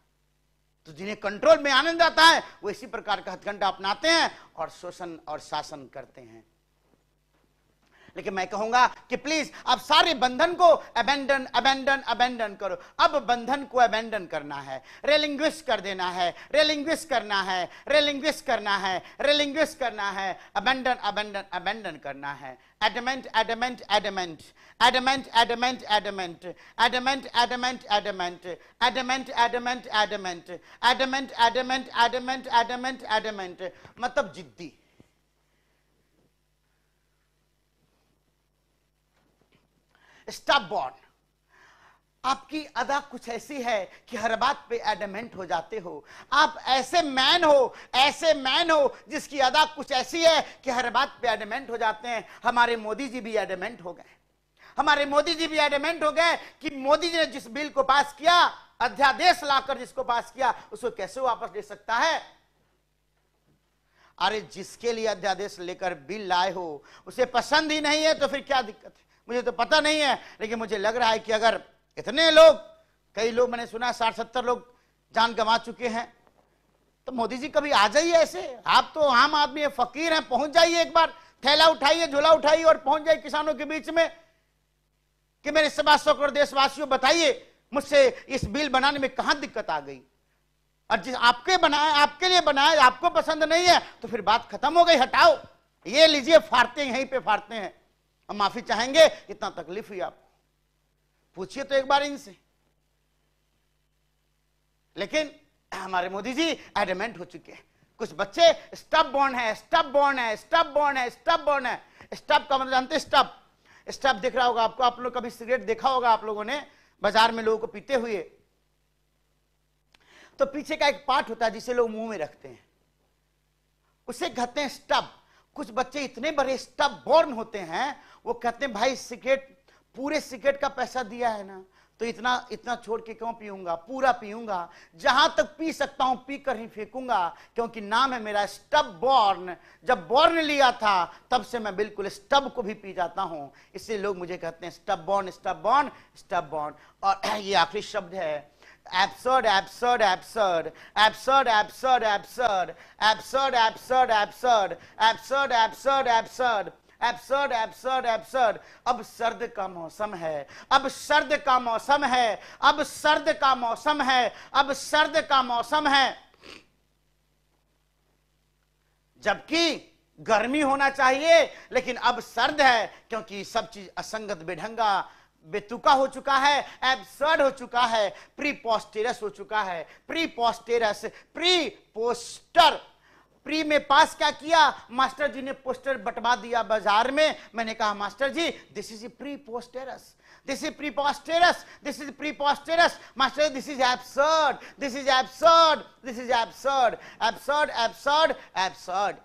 S1: तो जिन्हें कंट्रोल में आनंद आता है वो इसी प्रकार का हथकंडा अपनाते हैं और शोषण और शासन करते हैं लेकिन मैं कहूंगा कि प्लीज अब सारे बंधन को अबेंडन अबेंडन अबेंडन करो अब बंधन को अबेंडन करना है रेलिंग्विस्ट कर देना है रेलिंग्विस्ट करना है रेलिंग्विस्ट करना है रेलिंग्विस्ट करना है अबेंडन अबेंडन अबेंडन करना है adamant adamant adamant adamant adamant adamant adamant adamant adamant adamant adamant adamant adamant adamant adamant adamant adamant मतलब जिद्दी स्टबॉर्न आपकी अदा कुछ ऐसी है कि हर बात पे एडमेंट हो जाते हो आप ऐसे मैन हो ऐसे मैन हो जिसकी अदा कुछ ऐसी है कि हर बात पे एडमेंट हो जाते हैं हमारे मोदी जी भी एडमेंट हो गए हमारे मोदी जी भी एडमेंट हो गए कि मोदी जी ने जिस बिल को पास किया अध्यादेश लाकर जिसको पास किया उसको कैसे वापस ले सकता है अरे जिसके लिए अध्यादेश लेकर बिल लाए हो उसे पसंद ही नहीं है तो फिर क्या दिक्कत है मुझे तो पता नहीं है लेकिन मुझे लग रहा है कि अगर इतने लोग कई लोग मैंने सुना साठ सत्तर लोग जान गंवा चुके हैं तो मोदी जी कभी आ जाइए ऐसे आप तो आम आदमी है फकीर हैं पहुंच जाइए एक बार थैला उठाइए झोला उठाइए और पहुंच जाइए किसानों के बीच में कि मेरे सवा सौ करोड़ देशवासियों बताइए मुझसे इस बिल बनाने में कहां दिक्कत आ गई और जिस आपके बनाए आपके लिए बनाए आपको पसंद नहीं है तो फिर बात खत्म हो गई हटाओ ये लीजिए फाड़ते यहीं पे फाड़ते हैं हम माफी चाहेंगे इतना तकलीफ हुई आप पूछिए तो एक बार इनसे लेकिन हमारे मोदी जी एडमेंट हो चुके हैं कुछ बच्चे स्टब बॉन्ड है स्टब बॉन्ड है स्टब बॉन्ड है स्टब बॉन्ड है स्टब का मतलब जानते स्टब स्टब दिख रहा होगा आपको आप लोग कभी सिगरेट देखा होगा आप लोगों ने बाजार में लोगों को पीते हुए तो पीछे का एक पार्ट होता है जिसे लोग मुंह में रखते हैं उसे कहते हैं स्टब कुछ बच्चे इतने बड़े स्टब बॉर्न होते हैं वो कहते हैं भाई सिगरेट पूरे सिगरेट का पैसा दिया है ना तो इतना इतना छोड़ के क्यों पीऊंगा पूरा पीऊंगा जहां तक पी सकता हूं पी कर ही फेंकूंगा क्योंकि नाम है मेरा स्टब बॉर्न जब बॉर्न लिया था तब से मैं बिल्कुल स्टब को भी पी जाता हूं इसलिए लोग मुझे कहते हैं stubborn stubborn stubborn और ये आखिरी शब्द है absurd absurd absurd absurd absurd absurd absurd absurd absurd absurd absurd absurd absurd absurd absurd अब सर्द का मौसम है अब सर्द का मौसम है अब सर्द का मौसम है अब सर्द का मौसम है जबकि गर्मी होना चाहिए लेकिन अब सर्द है क्योंकि सब चीज असंगत बेढंगा बेतुका हो चुका है एब्सर्ड हो चुका है प्री पोस्टेरस हो चुका है preposterous pre poster pre में पास क्या किया मास्टर जी ने पोस्टर बटवा दिया बाजार में मैंने कहा master ji this is preposterous this is preposterous this is preposterous master ji this is absurd this is absurd this is absurd absurd absurd absurd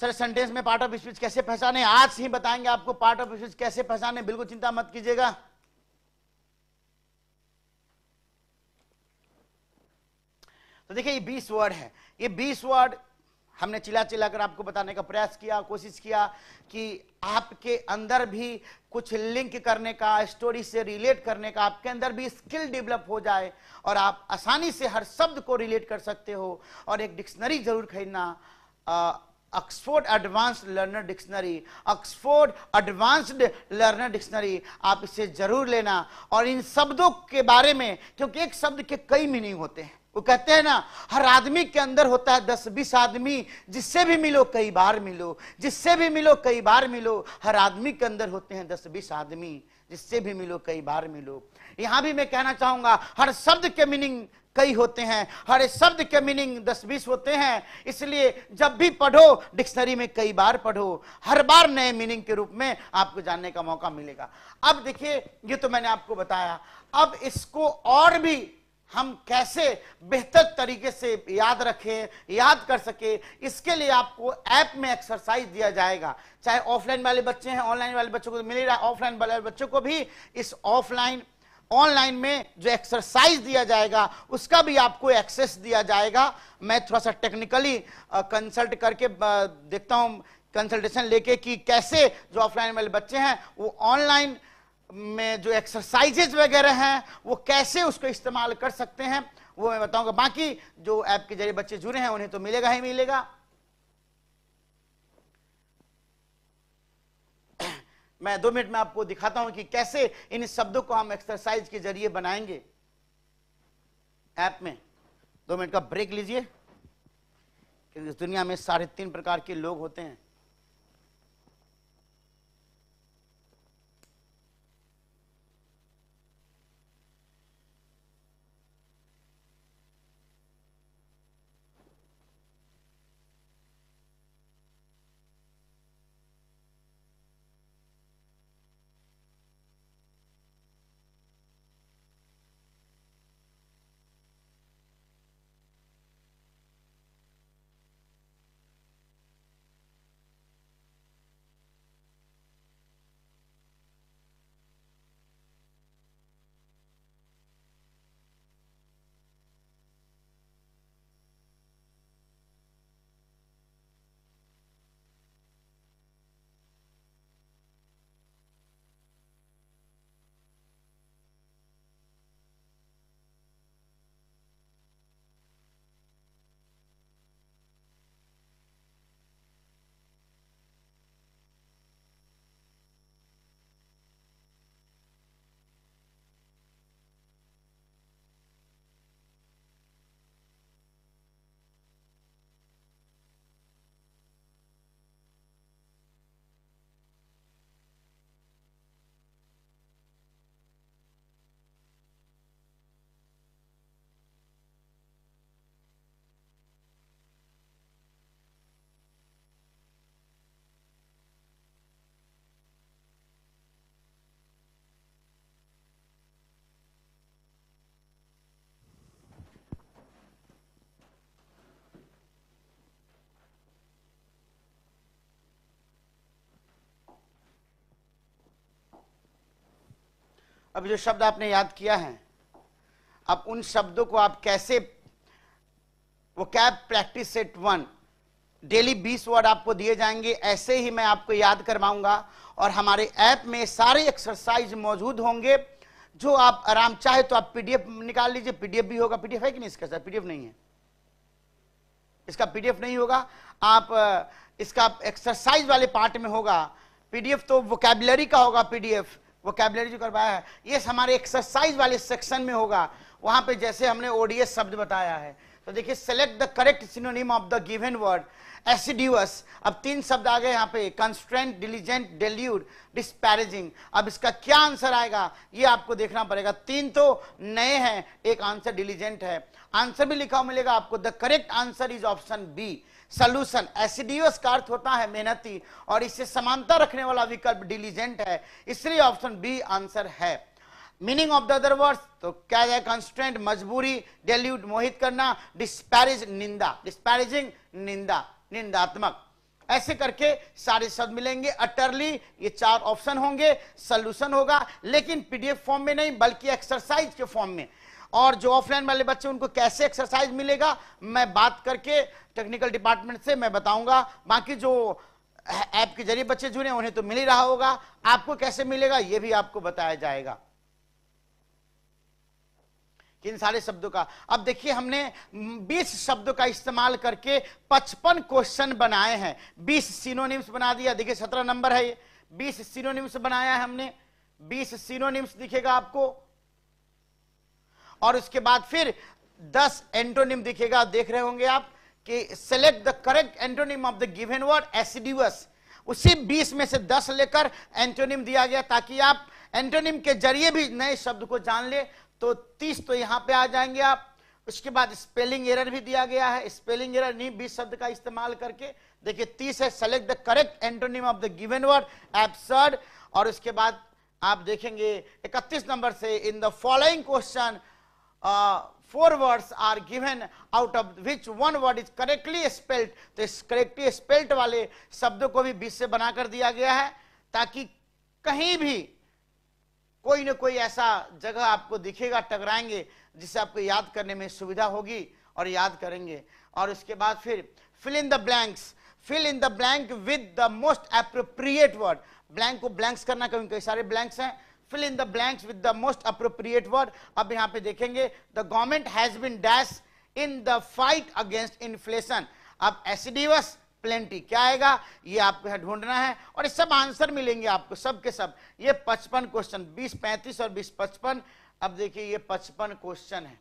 S1: sir sentence में पार्ट ऑफ स्पीच कैसे पहचाने आज ही बताएंगे आपको part of speech कैसे पहचाने बिल्कुल चिंता मत कीजिएगा तो देखिए ये बीस वर्ड है ये बीस वर्ड हमने चिल्ला चिल्ला कर आपको बताने का प्रयास किया कोशिश किया कि आपके अंदर भी कुछ लिंक करने का स्टोरी से रिलेट करने का आपके अंदर भी स्किल डेवलप हो जाए और आप आसानी से हर शब्द को रिलेट कर सकते हो और एक डिक्शनरी जरूर खरीदना Oxford advance learner dictionary Oxford advanced learner dictionary आप इसे जरूर लेना और इन शब्दों के बारे में क्योंकि एक शब्द के कई मीनिंग होते हैं वो कहते हैं ना हर आदमी के अंदर होता है दस बीस आदमी जिससे भी मिलो कई बार मिलो जिससे भी मिलो कई बार मिलो हर आदमी के अंदर होते हैं दस बीस आदमी जिससे भी मिलो कई बार मिलो यहां भी मैं कहना चाहूंगा हर शब्द के मीनिंग कई होते हैं हर एक शब्द के मीनिंग दस बीस होते हैं इसलिए जब भी पढ़ो डिक्शनरी में कई बार पढ़ो हर बार नए मीनिंग के रूप में आपको जानने का मौका मिलेगा अब देखिए ये तो मैंने आपको बताया अब इसको और भी हम कैसे बेहतर तरीके से याद रखें याद कर सके इसके लिए आपको ऐप में एक्सरसाइज दिया जाएगा चाहे ऑफलाइन वाले बच्चे हैं ऑनलाइन वाले बच्चों को तो मिल रहा है ऑफलाइन वाले बच्चों को भी इस ऑफलाइन ऑनलाइन में जो एक्सरसाइज दिया जाएगा उसका भी आपको एक्सेस दिया जाएगा मैं थोड़ा सा टेक्निकली कंसल्ट करके देखता हूँ कंसल्टेशन लेके कि कैसे जो ऑफलाइन वाले बच्चे हैं वो ऑनलाइन में जो एक्सरसाइजेज वगैरह हैं वो कैसे उसको इस्तेमाल कर सकते हैं वो मैं बताऊंगा बाकी जो ऐप के जरिए बच्चे जुड़े हैं उन्हें तो मिलेगा ही मिलेगा मैं दो मिनट में आपको दिखाता हूं कि कैसे इन शब्दों को हम एक्सरसाइज के जरिए बनाएंगे ऐप में दो मिनट का ब्रेक लीजिए इस दुनिया में साढ़े तीन प्रकार के लोग होते हैं अब जो शब्द आपने याद किया है अब उन शब्दों को आप कैसे vocab practice set one daily बीस वर्ड आपको दिए जाएंगे ऐसे ही मैं आपको याद करवाऊंगा और हमारे ऐप में सारे एक्सरसाइज मौजूद होंगे जो आप आराम चाहे तो आप पीडीएफ निकाल लीजिए पीडीएफ भी होगा पीडीएफ है कि नहीं इसका सर पीडीएफ नहीं है इसका पीडीएफ नहीं होगा आप इसका एक्सरसाइज वाले पार्ट में होगा पीडीएफ तो वोकेबलरी का होगा पीडीएफ वो कैबलरी जो करवाया है ये हमारे एक्सरसाइज वाले सेक्शन में होगा वहां पे जैसे हमने ओडीएस शब्द बताया है तो देखिए select the correct synonym of the given word assiduous अब तीन शब्द आ गए यहाँ पे कंस्ट्रेंट डिलीजेंट डेल्यूड डिस्पैरेजिंग अब इसका क्या आंसर आएगा ये आपको देखना पड़ेगा तीन तो नए हैं एक आंसर डिलीजेंट है आंसर भी लिखा मिलेगा आपको the correct answer is option B solution assiduous का अर्थ होता है मेहनती और इससे समानता रखने वाला विकल्प डिलीजेंट है इसलिए ऑप्शन बी आंसर है meaning of the other words तो क्या है कंस्टेंट मजबूरी डेल्यूट मोहित करना डिस्पैरिज निंदा डिस्पैरिजिंग निंदा निंदात्मक ऐसे करके सारे शब्द मिलेंगे अटरली ये चार ऑप्शन होंगे सोल्यूशन होगा लेकिन पीडीएफ फॉर्म में नहीं बल्कि एक्सरसाइज के फॉर्म में और जो ऑफलाइन वाले बच्चे उनको कैसे एक्सरसाइज मिलेगा मैं बात करके टेक्निकल डिपार्टमेंट से मैं बताऊंगा बाकी जो ऐप के जरिए बच्चे जुड़े उन्हें तो मिल ही रहा होगा आपको कैसे मिलेगा यह भी आपको बताया जाएगा इन सारे शब्दों का अब देखिए हमने 20 शब्दों का इस्तेमाल करके 55 क्वेश्चन बनाए हैं 20 सिनोनिम्स बना दिया देखिए 17 नंबर है ये 20 सिनोनिम्स बनाया है हमने 20 सिनोनिम्स दिखेगा आपको और उसके बाद फिर 10 एंटोनिम दिखेगा देख रहे होंगे आप कि select the correct antonym of the given word assiduous उसी 20 में से 10 लेकर एंटोनिम दिया गया ताकि आप एंटोनिम के जरिए भी नए शब्द को जान ले तो 30 तो यहां पे आ जाएंगे आप उसके बाद स्पेलिंग एरर भी दिया गया है स्पेलिंग एरर नहीं बीस शब्द का इस्तेमाल करके देखिए तीस है select the correct antonym of the given word absurd और उसके बाद आप देखेंगे इकतीस नंबर से in the following question uh, four words are given out of which one word is correctly spelt तो इस correctly spelt वाले शब्दों को भी बीच से बनाकर दिया गया है ताकि कहीं भी कोई ना कोई ऐसा जगह आपको दिखेगा टकराएंगे जिसे आपको याद करने में सुविधा होगी और याद करेंगे और उसके बाद फिर fill in the blanks fill in the blank with the most appropriate word blank को ब्लैंक्स करना कभी कई सारे ब्लैंक्स हैं fill in the blanks with the most appropriate word अब यहां पे देखेंगे the government has been dash in the fight against inflation अब एसिडिवस प्लेंटी e क्या आएगा ये आपको यहां ढूंढना है और सब आंसर मिलेंगे आपको सब के सब ये पचपन क्वेश्चन बीस पैंतीस और बीस पचपन अब देखिए ये पचपन क्वेश्चन है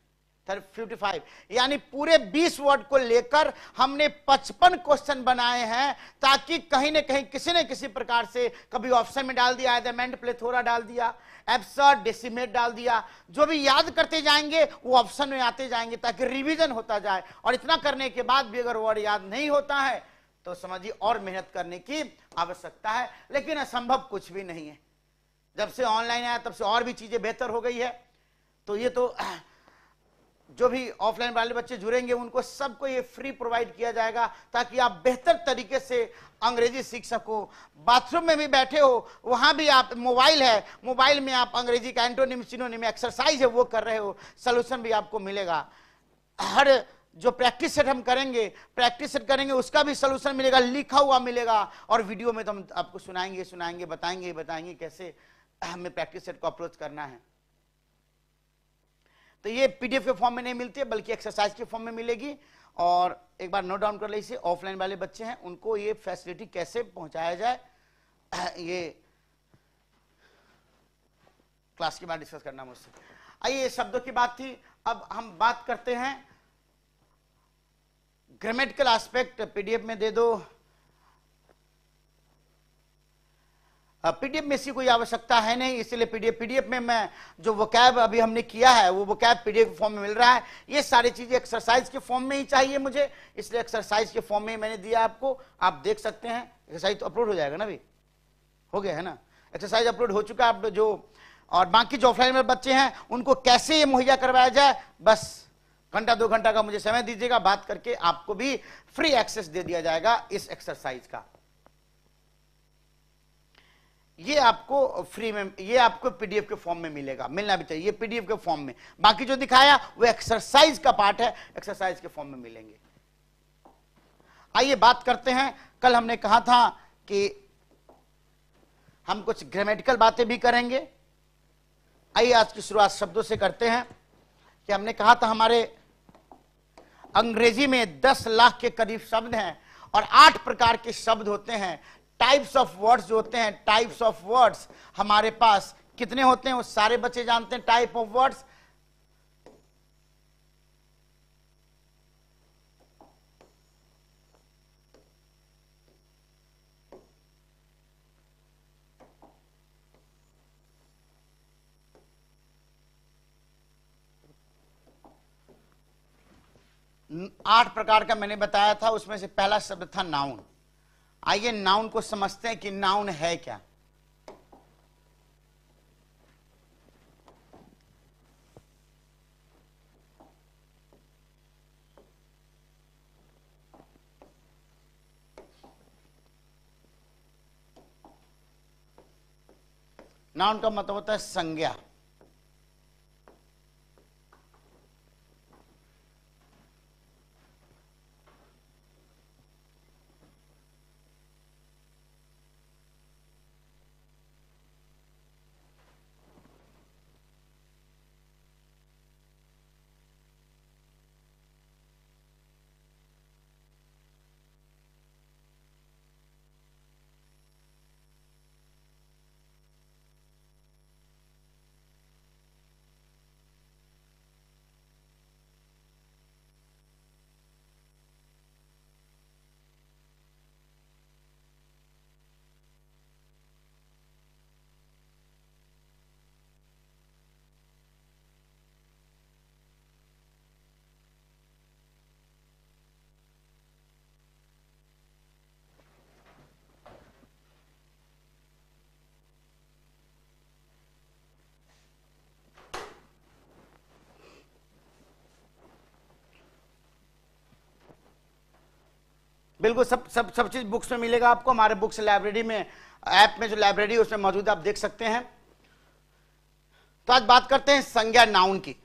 S1: 55 यानी पूरे 20 वर्ड को लेकर हमने 55 क्वेश्चन बनाए हैं ताकि कहीं ना कहीं किसी न किसी प्रकार से कभी ऑप्शन में डाल दिया एदमेंट प्लेथोरा डाल दिया एप्सर्ड डेसिमेट डाल दिया जो भी याद करते जाएंगे वो ऑप्शन में आते जाएंगे ताकि रिवीजन होता जाए और इतना करने के बाद भी अगर वर्ड याद नहीं होता है तो समझिए और मेहनत करने की आवश्यकता है लेकिन असंभव कुछ भी नहीं है जब से ऑनलाइन आया तब से और भी चीज़ें बेहतर हो गई है तो ये तो जो भी ऑफलाइन वाले बच्चे जुड़ेंगे उनको सबको ये फ्री प्रोवाइड किया जाएगा ताकि आप बेहतर तरीके से अंग्रेजी सीख सको बाथरूम में भी बैठे हो वहाँ भी आप मोबाइल है मोबाइल में आप अंग्रेजी का एंटोनिम सिनोनिम एक्सरसाइज है वो कर रहे हो सोल्यूशन भी आपको मिलेगा हर जो प्रैक्टिस सेट हम करेंगे प्रैक्टिस सेट करेंगे उसका भी सोल्यूशन मिलेगा लिखा हुआ मिलेगा और वीडियो में तो हम आपको सुनाएंगे सुनाएंगे बताएंगे बताएंगे कैसे हमें प्रैक्टिस सेट को अप्रोच करना है तो ये पीडीएफ के फॉर्म में नहीं मिलती है बल्कि एक्सरसाइज के फॉर्म में मिलेगी और एक बार नोट डाउन कर लीजिए ऑफलाइन वाले बच्चे हैं उनको ये फैसिलिटी कैसे पहुंचाया जाए ये क्लास के बाद डिस्कस करना मुझसे आइए शब्दों की बात थी अब हम बात करते हैं ग्रामेटिकल एस्पेक्ट पीडीएफ में दे दो पीडीएफ में इसकी कोई आवश्यकता है नहीं इसलिए पीडीएफ पीडीएफ में मैं जो कैब अभी हमने किया है वो वो कैब पीडीएफ फॉर्म में मिल रहा है ये सारी चीज़ें एक्सरसाइज के फॉर्म में ही चाहिए मुझे इसलिए एक्सरसाइज के फॉर्म में मैंने दिया आपको आप देख सकते हैं एक्सरसाइज तो अपलोड हो जाएगा ना अभी हो गया है ना एक्सरसाइज अपलोड हो चुका है आप जो और बाकी जो ऑफलाइन में बच्चे हैं उनको कैसे ये मुहैया करवाया जाए बस घंटा दो घंटा का मुझे समय दीजिएगा बात करके आपको भी फ्री एक्सेस दे दिया जाएगा इस एक्सरसाइज का ये आपको फ्री में ये आपको पीडीएफ के फॉर्म में मिलेगा मिलना भी चाहिए ये पीडीएफ के फॉर्म में बाकी जो दिखाया वो एक्सरसाइज का पार्ट है एक्सरसाइज के फॉर्म में मिलेंगे आइए बात करते हैं कल हमने कहा था कि हम कुछ ग्रामेटिकल बातें भी करेंगे आइए आज की शुरुआत शब्दों से करते हैं कि हमने कहा था हमारे अंग्रेजी में दस लाख के करीब शब्द हैं और आठ प्रकार के शब्द होते हैं टाइप्स ऑफ वर्ड्स जो होते हैं टाइप्स ऑफ वर्ड्स हमारे पास कितने होते हैं वो सारे बच्चे जानते हैं टाइप ऑफ वर्ड्स आठ प्रकार का मैंने बताया था उसमें से पहला शब्द था नाउन आइए नाउन को समझते हैं कि नाउन है क्या नाउन का मतलब होता है संज्ञा बिल्कुल सब सब सब चीज़ बुक्स में मिलेगा आपको हमारे बुक्स लाइब्रेरी में ऐप में जो लाइब्रेरी है उसमें मौजूद है आप देख सकते हैं तो आज बात करते हैं संज्ञा नाउन की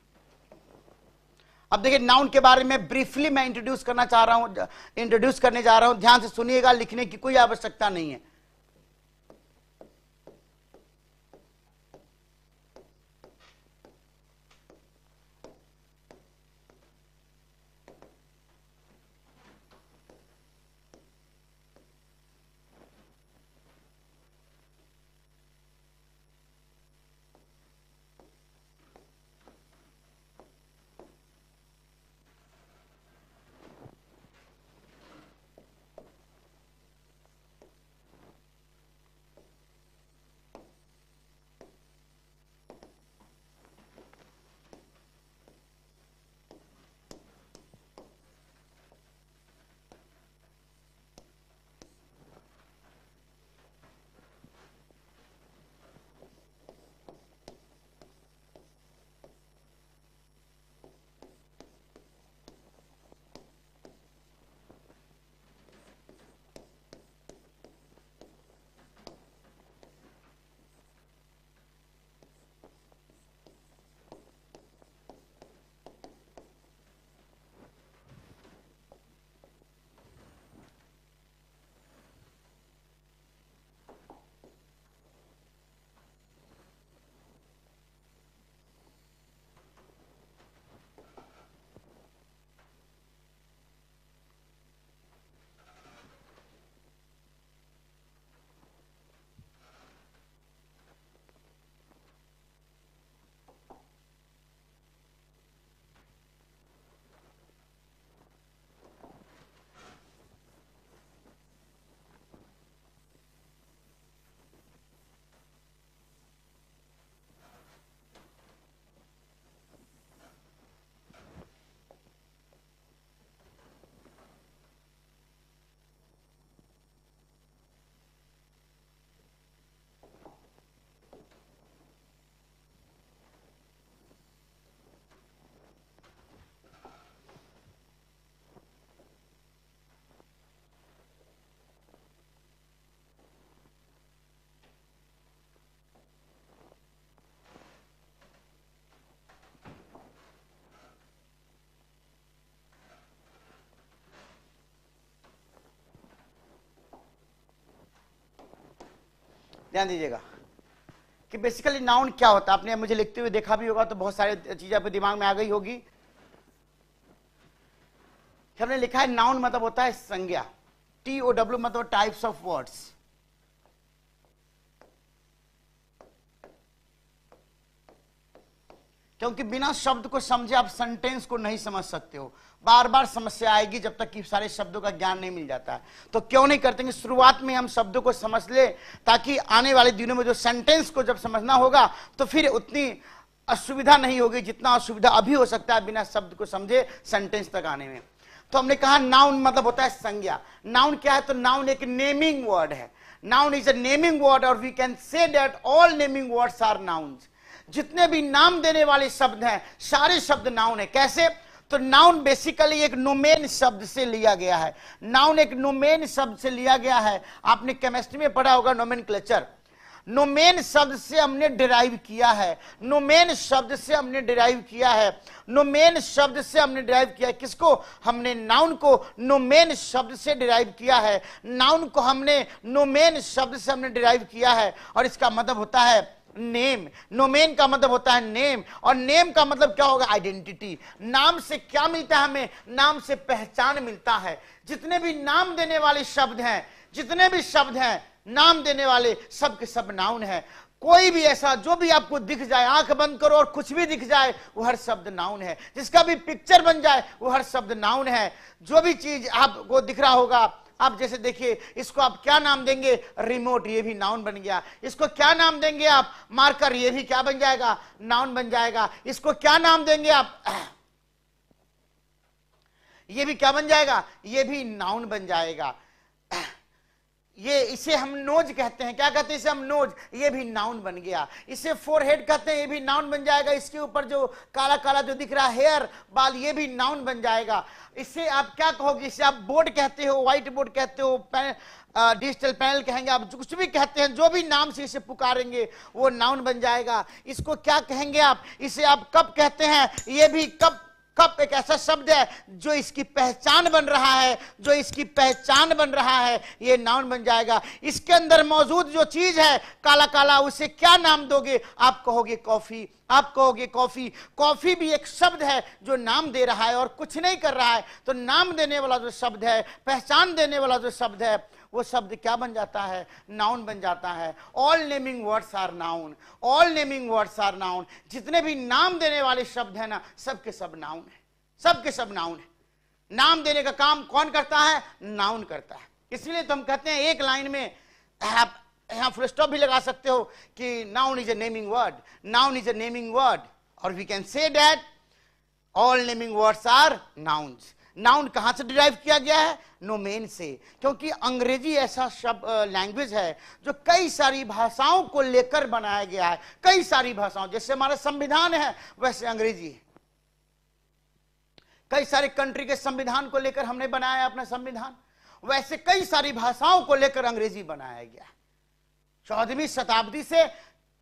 S1: अब देखिए नाउन के बारे में ब्रीफली मैं इंट्रोड्यूस करना चाह रहा हूं इंट्रोड्यूस करने जा रहा हूं ध्यान से सुनिएगा लिखने की कोई आवश्यकता नहीं है ध्यान दीजिएगा कि बेसिकली नाउन क्या होता है आपने मुझे लिखते हुए देखा भी होगा तो बहुत सारी चीजें आपके दिमाग में आ गई होगी हमने लिखा है नाउन मतलब होता है संज्ञा टी ओ डब्ल्यू मतलब टाइप्स ऑफ वर्ड्स क्योंकि बिना शब्द को समझे आप सेंटेंस को नहीं समझ सकते हो बार बार समस्या आएगी जब तक कि सारे शब्दों का ज्ञान नहीं मिल जाता है तो क्यों नहीं करते कि शुरुआत में हम शब्दों को समझ ले ताकि आने वाले दिनों में जो सेंटेंस को जब समझना होगा तो फिर उतनी असुविधा नहीं होगी जितना असुविधा अभी हो सकता है बिना शब्द को समझे सेंटेंस तक आने में तो हमने कहा नाउन मतलब होता है संज्ञा नाउन क्या है तो नाउन एक नेमिंग वर्ड है noun is a naming word और we can say that all naming words are nouns जितने भी नाम देने वाले शब्द हैं सारे शब्द नाउन है कैसे तो नाउन बेसिकली एक नोमेन शब्द से लिया गया है नाउन एक नोमेन शब्द से लिया गया है आपने केमिस्ट्री में पढ़ा होगा नोमेन क्लेचर नोमेन शब्द से हमने डिराइव किया है नोमेन शब्द से हमने डिराइव किया है नोमेन शब्द से हमने डिराइव किया है किसको हमने नाउन को नोमेन शब्द से डिराइव किया है नाउन को हमने नोमेन शब्द से हमने डिराइव किया है और इसका मतलब होता है नेम नोमेन का मतलब होता है नेम और नेम का मतलब क्या होगा आइडेंटिटी नाम से क्या मिलता है हमें नाम से पहचान मिलता है जितने भी नाम देने वाले शब्द हैं जितने भी शब्द हैं नाम देने वाले सब के सब नाउन है कोई भी ऐसा जो भी आपको दिख जाए आंख बंद करो और कुछ भी दिख जाए वो हर शब्द नाउन है जिसका भी पिक्चर बन जाए वो हर शब्द नाउन है जो भी चीज आपको दिख रहा होगा आप जैसे देखिए इसको आप क्या नाम देंगे रिमोट ये भी नाउन बन गया इसको क्या नाम देंगे आप मार्कर ये भी क्या बन जाएगा नाउन बन जाएगा इसको क्या नाम देंगे आप ये भी क्या बन जाएगा ये भी नाउन बन जाएगा ये इसे हम नोज कहते हैं क्या कहते हैं इसे हम नोज ये भी नाउन बन गया इसे फोर हेड कहते हैं ये भी नाउन बन जाएगा इसके ऊपर जो काला काला जो दिख रहा है हेयर बाल ये भी नाउन बन जाएगा इसे आप क्या कहोगे इसे आप बोर्ड कहते हो व्हाइट बोर्ड कहते हो पैन, डिजिटल पैनल कहेंगे आप कुछ भी कहते हैं जो भी नाम से इसे पुकारेंगे वो नाउन बन जाएगा इसको क्या कहेंगे आप इसे आप कप कहते हैं ये भी कप कप एक ऐसा शब्द है जो इसकी पहचान बन रहा है जो इसकी पहचान बन रहा है ये नाउन बन जाएगा इसके अंदर मौजूद जो चीज है काला काला उसे क्या नाम दोगे आप कहोगे कॉफी आप कहोगे कॉफी कॉफी भी एक शब्द है जो नाम दे रहा है और कुछ नहीं कर रहा है तो नाम देने वाला जो शब्द है पहचान देने वाला जो शब्द है वो शब्द क्या बन जाता है नाउन बन जाता है all naming words are noun all naming words are noun जितने भी नाम देने वाले शब्द हैं ना सबके सब नाउन है सबके सब नाउन है नाम देने का काम कौन करता है नाउन करता है इसलिए तो हम कहते हैं एक लाइन में आप यहाँ फुल स्टॉप भी लगा सकते हो कि noun is a naming word noun is a naming word और we can say that all naming words are nouns noun कहां से डिराइव किया गया है नोमेन से क्योंकि अंग्रेजी ऐसा शब्द लैंग्वेज है जो कई सारी भाषाओं को लेकर बनाया गया है कई सारी भाषाओं जैसे हमारा संविधान है वैसे अंग्रेजी कई सारे कंट्री के संविधान को लेकर हमने बनाया अपना संविधान वैसे कई सारी भाषाओं को लेकर अंग्रेजी बनाया गया है चौदहवीं शताब्दी से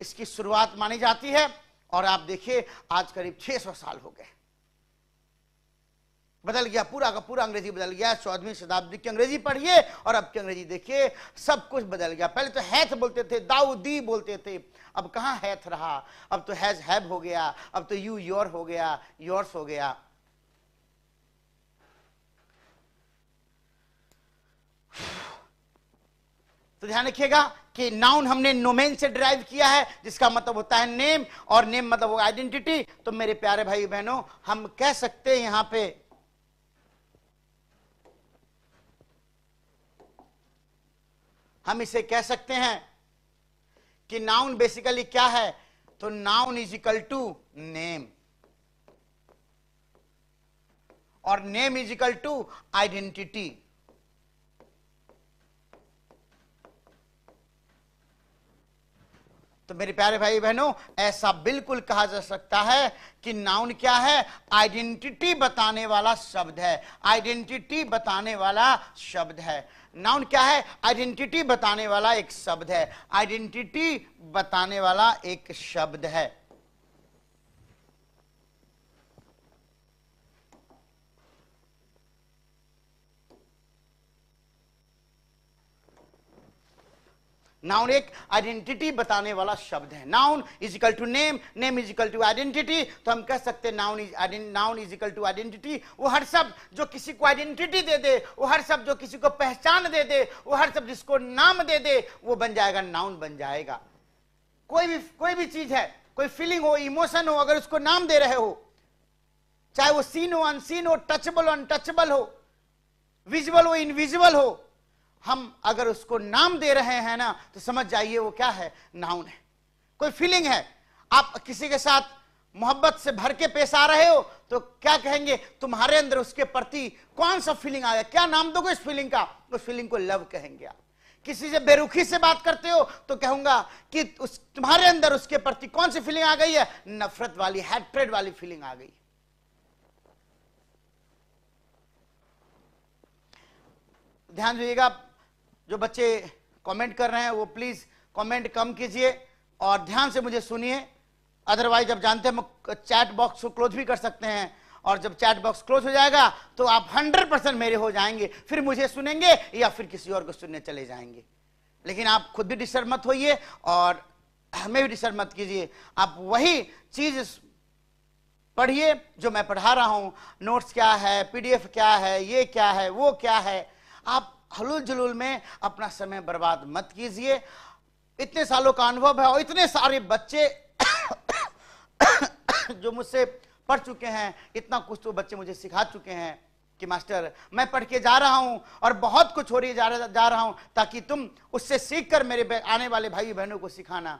S1: इसकी शुरुआत मानी जाती है और आप देखिए आज करीब 600 साल हो गए बदल गया पूरा का पूरा अंग्रेजी बदल गया चौदहवीं शताब्दी की अंग्रेजी पढ़िए और अब की अंग्रेजी देखिए सब कुछ बदल गया पहले तो हैथ बोलते थे दाऊदी बोलते थे अब कहाँ हैथ रहा अब तो हैज हैब हो गया अब तो यू योर हो गया योर्स हो गया तो ध्यान रखिएगा कि नाउन हमने नोमेन से ड्राइव किया है जिसका मतलब होता है नेम और नेम मतलब आइडेंटिटी तो मेरे प्यारे भाई बहनों हम कह सकते हैं यहां पे हम इसे कह सकते हैं कि नाउन बेसिकली क्या है तो noun is equal to name और name is equal to identity तो मेरे प्यारे भाई बहनों ऐसा बिल्कुल कहा जा सकता है कि नाउन क्या है आइडेंटिटी बताने वाला शब्द है आइडेंटिटी बताने वाला शब्द है नाउन क्या है आइडेंटिटी बताने वाला एक शब्द है आइडेंटिटी बताने वाला एक शब्द है नाउन एक आइडेंटिटी बताने वाला शब्द है noun is equal to name name is equal to identity तो हम कह सकते हैं noun noun is equal to identity वो हर शब्द जो किसी को आइडेंटिटी दे दे वो हर शब्द जो किसी को पहचान दे दे वो हर शब्द जिसको नाम दे दे वो बन जाएगा नाउन बन जाएगा कोई भी कोई भी चीज है कोई फीलिंग हो इमोशन हो अगर उसको नाम दे रहे हो चाहे वो सीन हो अनसीन हो टचबल हो अनटचबल हो विजुअल हो इनविजुअल हो हम अगर उसको नाम दे रहे हैं ना तो समझ जाइए वो क्या है नाउन है कोई फीलिंग है आप किसी के साथ मोहब्बत से भर के पेश आ रहे हो तो क्या कहेंगे तुम्हारे अंदर उसके प्रति कौन सा फीलिंग आया क्या नाम दोगे इस फीलिंग का उस फीलिंग को लव कहेंगे आप किसी से बेरुखी से बात करते हो तो कहूंगा कि उस तुम्हारे अंदर उसके प्रति कौन सी फीलिंग आ गई है नफरत वाली हैट्रेड वाली फीलिंग आ गई ध्यान दीजिएगा जो बच्चे कमेंट कर रहे हैं वो प्लीज़ कमेंट कम कीजिए और ध्यान से मुझे सुनिए अदरवाइज जब जानते हैं चैट बॉक्स को क्लोज भी कर सकते हैं और जब चैट बॉक्स क्लोज हो जाएगा तो आप 100 परसेंट मेरे हो जाएंगे फिर मुझे सुनेंगे या फिर किसी और को सुनने चले जाएंगे लेकिन आप खुद भी डिस्टर्ब मत होइए और हमें भी डिस्टर्ब मत कीजिए आप वही चीज़ पढ़िए जो मैं पढ़ा रहा हूं नोट्स क्या है पीडीएफ क्या है ये क्या है वो क्या है आप हलूल जुलूल में अपना समय बर्बाद मत कीजिए इतने सालों का अनुभव है और इतने सारे बच्चे जो मुझसे पढ़ चुके हैं इतना कुछ तो बच्चे मुझे सिखा चुके हैं कि मास्टर मैं पढ़ के जा रहा हूं और बहुत कुछ हो रही जा रहा हूं ताकि तुम उससे सीखकर मेरे आने वाले भाई बहनों को सिखाना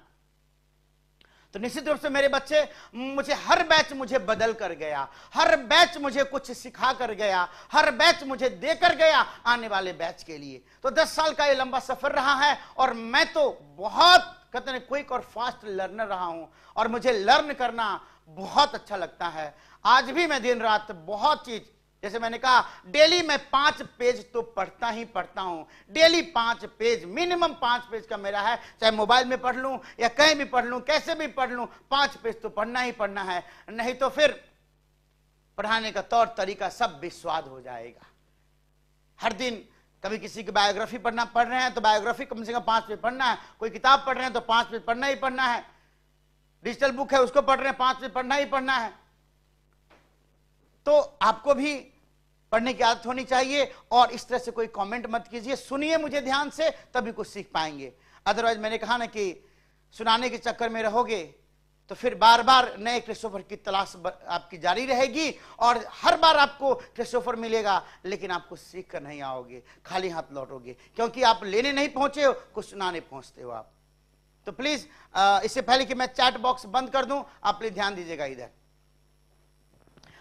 S1: तो निश्चित रूप से मेरे बच्चे मुझे हर बैच मुझे बदल कर गया हर बैच मुझे कुछ सिखा कर गया हर बैच मुझे दे कर गया आने वाले बैच के लिए तो 10 साल का ये लंबा सफर रहा है और मैं तो बहुत कहते हैं क्विक और फास्ट लर्नर रहा हूं और मुझे लर्न करना बहुत अच्छा लगता है आज भी मैं दिन रात बहुत चीज़ जैसे मैंने कहा डेली मैं पांच पेज तो पढ़ता ही पढ़ता हूं डेली पांच पेज मिनिमम पांच पेज का मेरा है चाहे मोबाइल में पढ़ लूं या कहीं भी पढ़ लूं कैसे भी पढ़ लूं पांच पेज तो पढ़ना ही पढ़ना है नहीं तो फिर पढ़ाने का तौर तरीका सब विस्वाद हो जाएगा हर दिन कभी किसी की बायोग्राफी पढ़ना पढ़ रहे हैं तो बायोग्राफी कम से कम पांच पेज पढ़ना है कोई किताब पढ़ रहे हैं तो पांच पेज पढ़ना ही पढ़ना है डिजिटल बुक है उसको पढ़ रहे हैं पांच पेज पढ़ना ही पढ़ना है तो आपको भी पढ़ने की आदत होनी चाहिए और इस तरह से कोई कमेंट मत कीजिए सुनिए मुझे ध्यान से तभी कुछ सीख पाएंगे अदरवाइज मैंने कहा ना कि सुनाने के चक्कर में रहोगे तो फिर बार बार नए क्रिस्टोफर की तलाश आपकी जारी रहेगी और हर बार आपको क्रिस्टोफर मिलेगा लेकिन आपको सीख कर नहीं आओगे खाली हाथ लौटोगे क्योंकि आप लेने नहीं पहुंचे हो कुछ सुनाने पहुंचते हो आप तो प्लीज इससे पहले कि मैं चैट बॉक्स बंद कर दूं आप प्लीज ध्यान दीजिएगा इधर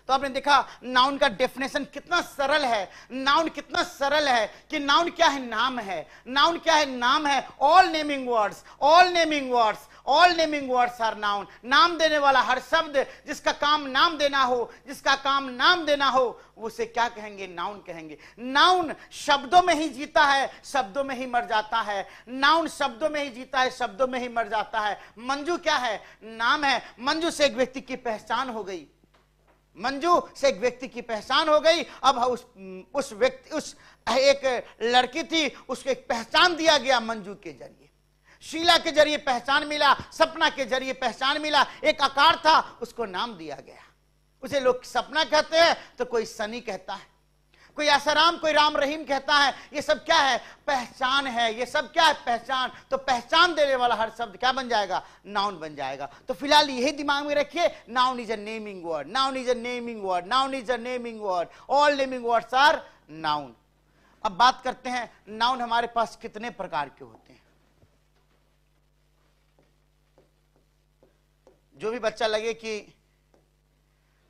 S1: तो आपने देखा नाउन का डेफिनेशन कितना सरल है नाउन कितना सरल है कि नाउन क्या है नाम है नाउन क्या है नाम है all naming words all naming words all naming words are noun नाम देने वाला हर शब्द जिसका काम नाम देना हो जिसका काम नाम देना हो उसे क्या कहेंगे नाउन कहेंगे नाउन शब्दों में ही जीता है शब्दों में ही मर जाता है नाउन शब्दों में ही जीता है शब्दों में ही मर जाता है मंजू क्या है नाम है मंजू से एक व्यक्ति की पहचान हो गई मंजू से एक व्यक्ति की पहचान हो गई अब हाँ उस उस व्यक्ति उस एक लड़की थी उसको एक पहचान दिया गया मंजू के जरिए शीला के जरिए पहचान मिला सपना के जरिए पहचान मिला एक आकार था उसको नाम दिया गया उसे लोग सपना कहते हैं तो कोई सनी कहता है कोई आसाराम कोई राम रहीम कहता है ये सब क्या है पहचान है ये सब क्या है पहचान तो पहचान देने वाला हर शब्द क्या बन जाएगा नाउन बन जाएगा तो फिलहाल यही दिमाग में रखिए noun is a naming word noun is a naming word noun is a naming word all naming words are noun अब बात करते हैं नाउन हमारे पास कितने प्रकार के होते हैं जो भी बच्चा लगे कि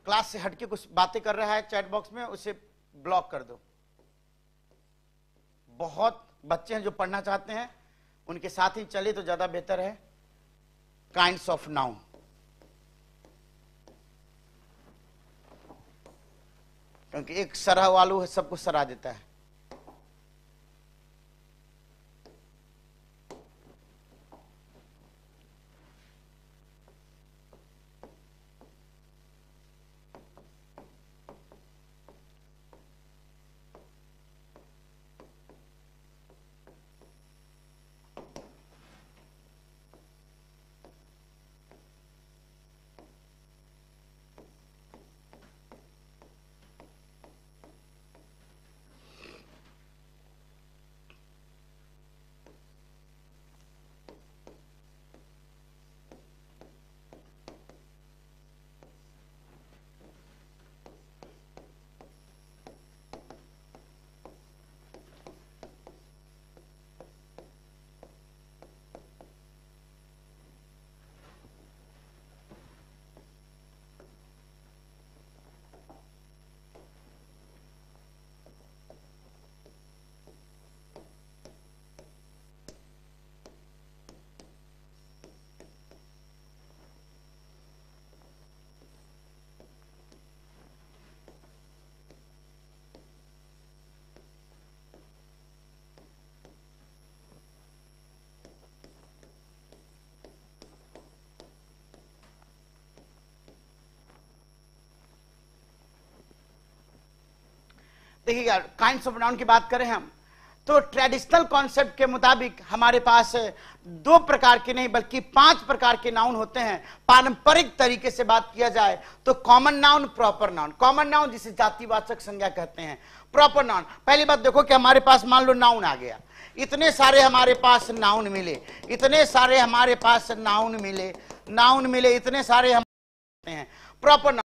S1: क्लास से हटके कुछ बातें कर रहा है चैट बॉक्स में उसे ब्लॉक कर दो बहुत बच्चे हैं जो पढ़ना चाहते हैं उनके साथ ही चले तो ज्यादा बेहतर है काइंड ऑफ नाउन क्योंकि एक सराह वालू है सबको सराह देता है देखिएगा काइंड ऑफ नाउन की बात करें हम तो ट्रेडिशनल कॉन्सेप्ट के मुताबिक हमारे पास दो प्रकार के नहीं बल्कि पांच प्रकार के नाउन होते हैं पारंपरिक तरीके से बात किया जाए तो common noun proper noun common noun जिसे जातिवाचक संज्ञा कहते हैं प्रॉपर नाउन पहली बात देखो कि हमारे पास मान लो नाउन आ गया इतने सारे हमारे पास नाउन मिले इतने सारे हमारे पास नाउन मिले नाउन मिले इतने सारे हम हैं प्रॉपर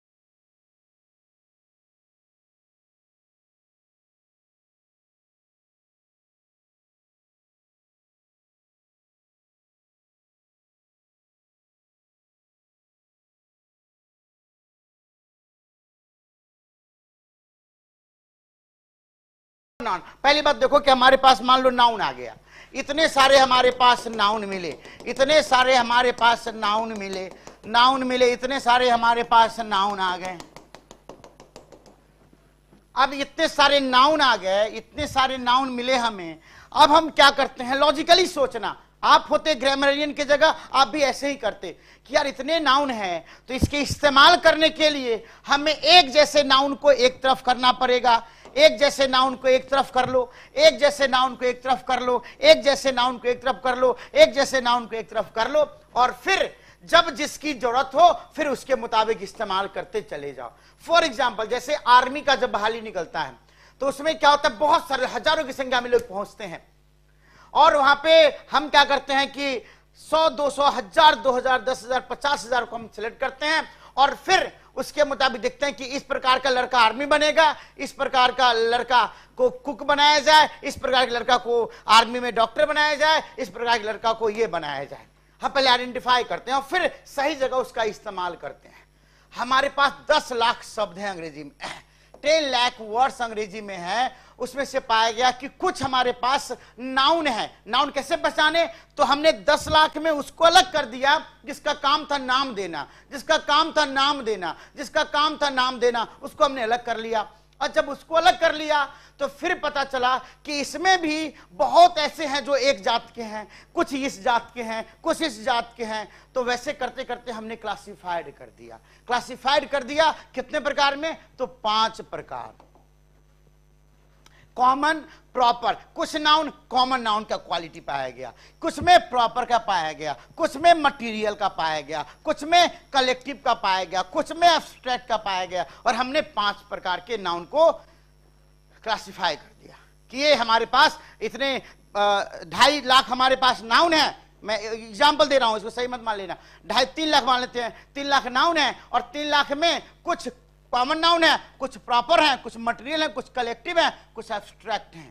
S1: नाउन पहली बात देखो कि हमारे पास मान लो नाउन आ गया इतने सारे हमारे पास नाउन मिले इतने सारे हमारे पास नाउन मिले नाउन मिले इतने सारे हमारे पास नाउन आ गए अब इतने सारे नाउन आ गए इतने सारे नाउन मिले हमें अब हम क्या करते हैं लॉजिकली सोचना आप होते ग्रामरियन की जगह आप भी ऐसे ही करते कि यार इतने नाउन हैं तो इसके इस्तेमाल करने के लिए हमें एक जैसे नाउन को एक तरफ करना पड़ेगा एक जैसे नाउन को एक तरफ कर लो एक जैसे नाउन को एक तरफ कर लो एक जैसे नाउन को एक तरफ कर लो एक जैसे नाउन को एक तरफ कर लो और फिर जब जिसकी जरूरत हो फिर उसके मुताबिक इस्तेमाल करते चले जाओ फॉर एग्जाम्पल जैसे आर्मी का जब बहाली निकलता है तो उसमें क्या होता है बहुत सारे हजारों की संख्या में लोग पहुंचते हैं और वहां पे हम क्या करते हैं कि सौ दो सौ हजार दो हजार दस हजार पचास हजार को हम सिलेक्ट करते हैं और फिर उसके मुताबिक देखते हैं कि इस प्रकार का लड़का आर्मी बनेगा इस प्रकार का लड़का को कुक बनाया जाए इस प्रकार के लड़का को आर्मी में डॉक्टर बनाया जाए इस प्रकार के लड़का को ये बनाया जाए हम पहले आइडेंटिफाई करते हैं और फिर सही जगह उसका इस्तेमाल करते हैं हमारे पास दस लाख शब्द हैं अंग्रेजी में टेन लाख वर्ड्स अंग्रेजी में है उसमें से पाया गया कि कुछ हमारे पास नाउन है नाउन कैसे पहचाने तो हमने दस लाख में उसको अलग कर दिया जिसका काम था नाम देना जिसका काम था नाम देना जिसका काम था नाम देना उसको हमने अलग कर लिया और जब उसको अलग कर लिया तो फिर पता चला कि इसमें भी बहुत ऐसे हैं जो एक जात के हैं कुछ इस जात के हैं कुछ इस जात के हैं तो वैसे करते करते हमने क्लासिफाइड कर दिया क्लासिफाइड कर दिया कितने प्रकार में तो पांच प्रकार कॉमन प्रॉपर कुछ नाउन कॉमन नाउन का क्वालिटी पाया गया कुछ में प्रॉपर का पाया गया कुछ में मटेरियल का पाया गया कुछ में कलेक्टिव का पाया गया कुछ में एब्स्ट्रैक्ट का पाया गया और हमने पांच प्रकार के नाउन को क्लासिफाई कर दिया कि ये हमारे पास इतने ढाई लाख हमारे पास नाउन है मैं एग्जाम्पल दे रहा हूं इसको सही मत मान लेना ढाई तीन लाख मान लेते हैं तीन लाख नाउन है और तीन लाख में कुछ कॉमन नाउन है कुछ प्रॉपर है कुछ मटेरियल है कुछ कलेक्टिव है कुछ एब्स्ट्रैक्ट है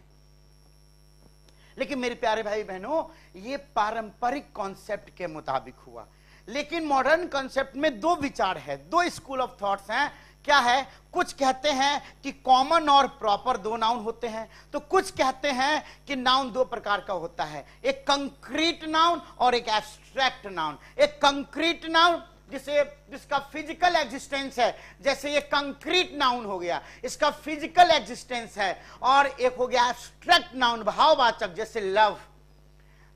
S1: लेकिन मेरे प्यारे भाई बहनों ये पारंपरिक कॉन्सेप्ट के मुताबिक हुआ लेकिन मॉडर्न कॉन्सेप्ट में दो विचार है दो स्कूल ऑफ थॉट्स हैं क्या है कुछ कहते हैं कि कॉमन और प्रॉपर दो नाउन होते हैं तो कुछ कहते हैं कि नाउन दो प्रकार का होता है एक कंक्रीट नाउन और एक एब्स्ट्रैक्ट नाउन एक कंक्रीट नाउन जिसे जिसका फिजिकल एग्जिस्टेंस है जैसे ये कंक्रीट नाउन हो गया इसका फिजिकल एग्जिस्टेंस है और एक हो गया एब्स्ट्रैक्ट नाउन भाववाचक जैसे लव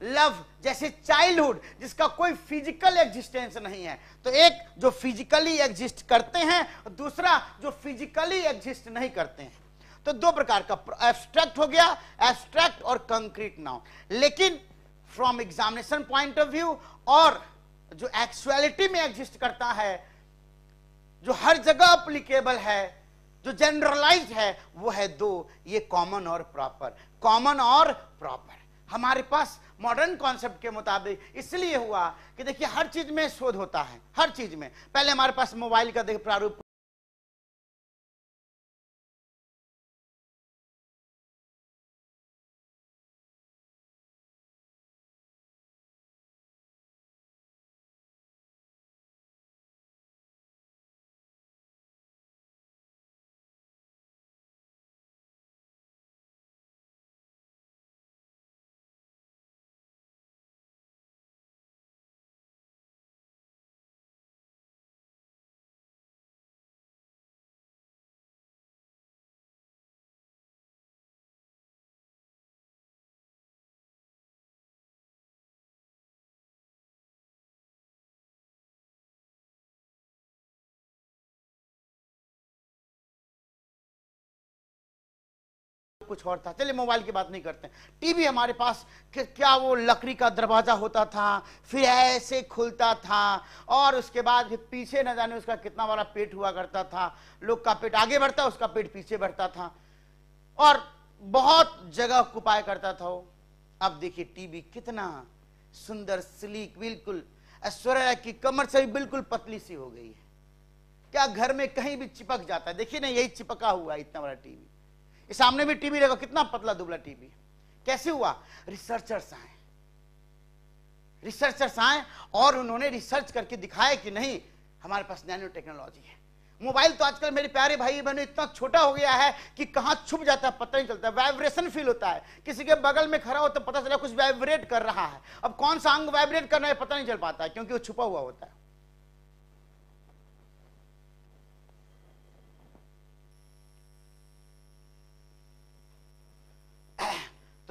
S1: लव जैसे चाइल्डहुड जिसका कोई फिजिकल एग्जिस्टेंस नहीं है तो एक जो फिजिकली एग्जिस्ट करते हैं दूसरा जो फिजिकली एग्जिस्ट नहीं करते हैं तो दो प्रकार का एब्स्ट्रैक्ट हो गया एब्स्ट्रैक्ट और कंक्रीट नाउन लेकिन from examination point of view और जो एक्चुअलिटी में एग्जिस्ट करता है जो हर जगह अप्लीकेबल है जो जनरलाइज है वो है दो ये कॉमन और प्रॉपर कॉमन और प्रॉपर हमारे पास मॉडर्न कॉन्सेप्ट के मुताबिक इसलिए हुआ कि देखिए हर चीज में शोध होता है हर चीज में पहले हमारे पास मोबाइल का देख प्रारूप कुछ और था चलिए मोबाइल की बात नहीं करते टीवी हमारे पास क्या वो लकड़ी का दरवाज़ा होता था फिर ऐसे खुलता था और उसके बाद फिर पीछे न जाने उसका कितना बड़ा पेट हुआ करता था लोग का पेट आगे बढ़ता उसका पेट पीछे बढ़ता था और बहुत जगह उपाय करता था वो अब देखिए टीवी कितना सुंदर स्लीक बिल्कुल ऐश्वर्या की कमर से बिल्कुल पतली सी हो गई है क्या घर में कहीं भी चिपक जाता है देखिए ना यही चिपका हुआ है इतना बड़ा टीवी सामने भी टीवी देखो कितना पतला दुबला टीवी कैसे हुआ रिसर्चर्स आए रिसर्चर्स आए और उन्होंने रिसर्च करके दिखाया कि नहीं हमारे पास नैनो टेक्नोलॉजी है मोबाइल तो आजकल मेरे प्यारे भाई बहनों इतना छोटा हो गया है कि कहां छुप जाता है पता नहीं चलता वाइब्रेशन फील होता है किसी के बगल में खड़ा हो तो पता चला कुछ वाइब्रेट कर रहा है अब कौन सा अंग वाइब्रेट कर रहा है पता नहीं चल पाता है क्योंकि वो छुपा हुआ होता है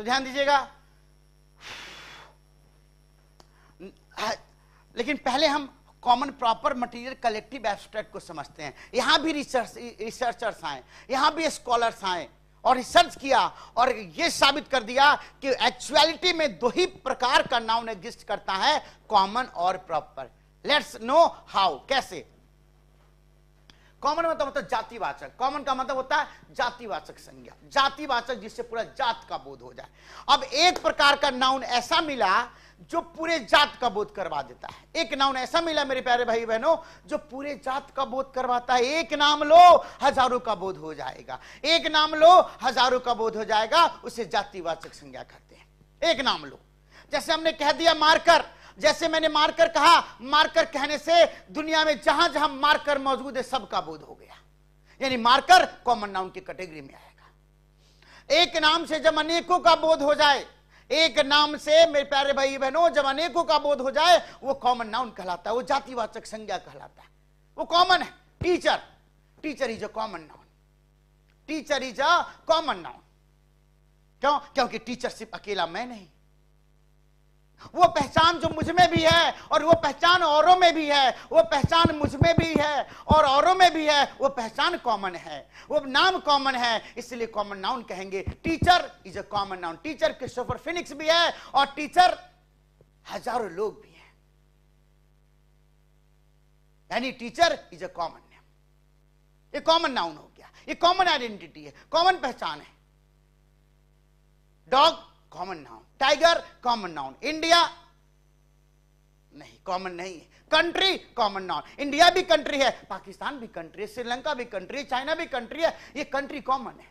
S1: तो ध्यान दीजिएगा लेकिन पहले हम common proper material collective abstract को समझते हैं यहां भी रिसर्च रिसर्चर्स आए यहां भी स्कॉलर्स आए और रिसर्च किया और यह साबित कर दिया कि एक्चुअलिटी में दो ही प्रकार का नाउन एग्जिस्ट करता है कॉमन और प्रॉपर लेट्स नो हाउ कैसे कॉमन मतलब होता है जातिवाचक कॉमन का मतलब होता है जातिवाचक संज्ञा जातिवाचक जिससे पूरा जात का बोध हो जाए अब एक प्रकार का नाउन ऐसा मिला जो पूरे जात का बोध करवा देता है एक नाउन ऐसा मिला मेरे प्यारे भाई बहनों जो पूरे जात का बोध करवाता है एक नाम लो हजारों का बोध हो जाएगा एक नाम लो हजारों का बोध हो जाएगा उसे जातिवाचक संज्ञा कहते हैं एक नाम लो जैसे हमने कह दिया मारकर जैसे मैंने मारकर कहा मारकर कहने से दुनिया में जहां जहां मारकर मौजूद है सबका बोध हो गया यानी मार्कर कॉमन नाउन की कैटेगरी में आएगा एक नाम से जब अनेकों का बोध हो जाए एक नाम से मेरे प्यारे भाई बहनों जब अनेकों का बोध हो जाए वो कॉमन नाउन कहलाता है वो जातिवाचक संज्ञा कहलाता है वो कॉमन है teacher teacher is a common noun teacher is a common noun क्यों क्योंकि टीचर सिर्फ अकेला मैं नहीं वो पहचान जो मुझ में भी है और वो पहचान औरों में भी है वो पहचान मुझ में भी है और औरों में भी है वो पहचान कॉमन है वो नाम कॉमन है इसलिए कॉमन नाउन कहेंगे teacher is a common noun teacher Christopher Phoenix भी है और टीचर हजारों लोग भी हैं यानी टीचर इज अ कॉमन ये कॉमन नाउन हो गया ये कॉमन आइडेंटिटी है कॉमन पहचान है dog common noun tiger common noun India नहीं कॉमन नहीं है कंट्री कॉमन नाउन इंडिया भी कंट्री है पाकिस्तान भी कंट्री है श्रीलंका भी कंट्री है चाइना भी कंट्री है ये कंट्री कॉमन है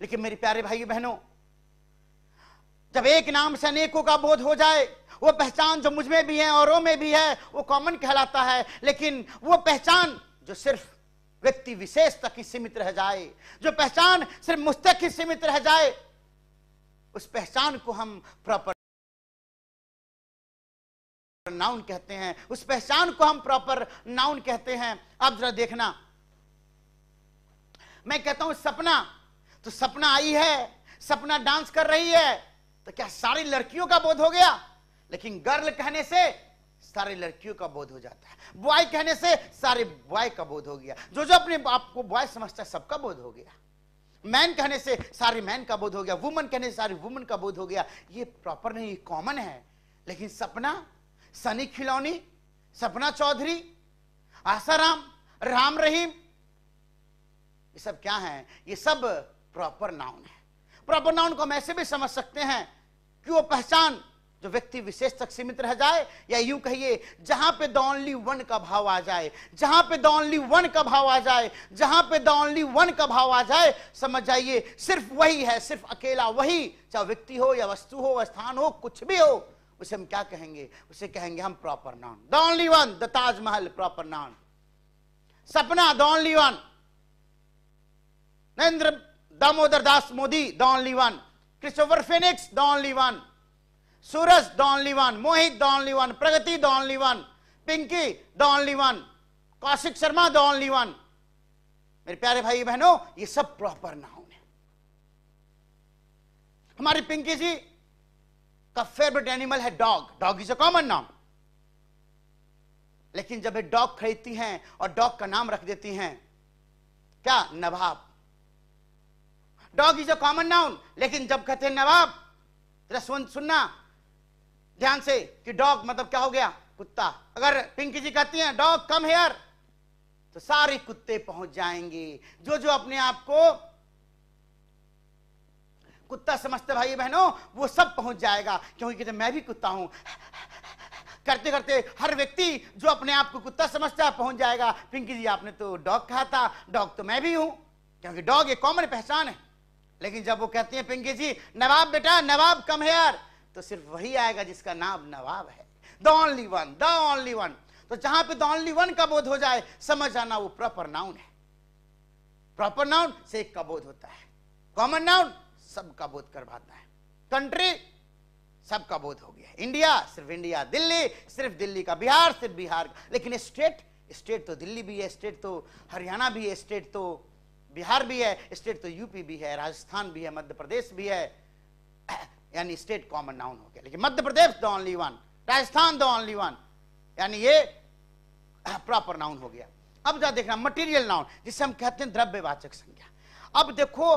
S1: लेकिन मेरे प्यारे भाई बहनों जब एक नाम से अनेकों का बोध हो जाए वो पहचान जो मुझ में भी है औरों में भी है वो कॉमन कहलाता है लेकिन वो पहचान जो सिर्फ व्यक्ति विशेष तक ही सीमित रह जाए जो पहचान सिर्फ मुझ तक ही सीमित रह जाए उस पहचान को हम प्रॉपर नाउन कहते हैं उस पहचान को हम प्रॉपर नाउन कहते हैं अब जरा देखना मैं कहता हूं सपना तो सपना आई है सपना डांस कर रही है तो क्या सारी लड़कियों का बोध हो गया लेकिन गर्ल कहने से सारी लड़कियों का बोध हो जाता है बॉय कहने से सारे बॉय का बोध हो गया जो जो अपने आप को बॉय समझता है सबका बोध हो गया मैन कहने से सारे मैन का बोध हो गया वुमन कहने से सारे वुमन का बोध हो गया ये प्रॉपर नहीं कॉमन है लेकिन सपना सनी खिलौनी सपना चौधरी आसाराम राम रहीम ये सब क्या है ये सब प्रॉपर नाउन है प्रॉपर नाउन को हम ऐसे भी समझ सकते हैं कि वो पहचान जो व्यक्ति विशेष तक सीमित रह जाए या यूं कहिए जहां पे द ओनली वन का भाव आ जाए जहां पे द ओनली वन का भाव आ जाए जहां पे द ओनली वन का भाव आ जाए समझ जाइए सिर्फ वही है सिर्फ अकेला वही चाहे व्यक्ति हो या वस्तु हो स्थान हो कुछ भी हो उसे हम क्या कहेंगे उसे कहेंगे हम proper noun the only one the Taj Mahal proper noun सपना the only one Narendra Damodar Das Modi the only one Christopher Phoenix the only one Suraj the only one Mohit the only one Pragati the only one Pinky the only one Kaushik Sharma the only one मेरे प्यारे भाई बहनों ये सब proper noun है हमारी पिंकी जी का favourite animal है dog dog is a common नाम लेकिन जब ये डॉग खरीदती हैं और डॉग का नाम रख देती हैं क्या Nawab dog is a common noun लेकिन जब कहते हैं नवाब जरा सुन सुनना ध्यान से कि डॉग मतलब क्या हो गया कुत्ता अगर पिंकी जी कहती हैं डॉग कम हेयर तो सारे कुत्ते पहुंच जाएंगे जो जो अपने आप को कुत्ता समझते भाई बहनों वो सब पहुंच जाएगा क्योंकि तो मैं भी कुत्ता हूं करते करते हर व्यक्ति जो अपने आप को कुत्ता समझता है पहुंच जाएगा पिंकी जी आपने तो डॉग कहा था डॉग तो मैं भी हूं क्योंकि डॉग एक कॉमन पहचान है लेकिन जब वो कहती हैं पिंकी जी नवाब बेटा नवाब कम हेयर तो सिर्फ वही आएगा जिसका नाम नवाब है the only one the only one तो जहां पे द ओनली वन का बोध हो जाए समझ आना वो प्रॉपर नाउन है प्रॉपर नाउन से एक का बोध होता है कॉमन नाउन सबका बोध करवाता है कंट्री सबका बोध हो गया इंडिया सिर्फ इंडिया दिल्ली सिर्फ दिल्ली का बिहार सिर्फ बिहार का लेकिन स्टेट स्टेट तो दिल्ली भी है स्टेट तो हरियाणा भी है स्टेट तो बिहार भी है स्टेट तो यूपी भी है राजस्थान भी है मध्य प्रदेश भी है यानी स्टेट कॉमन नाउन हो गया लेकिन Madhya Pradesh the only one Rajasthan the only one यानी ये प्रॉपर नाउन हो गया अब जा देखना मटेरियल नाउन जिसे हम कहते हैं द्रव्यवाचक संज्ञा अब देखो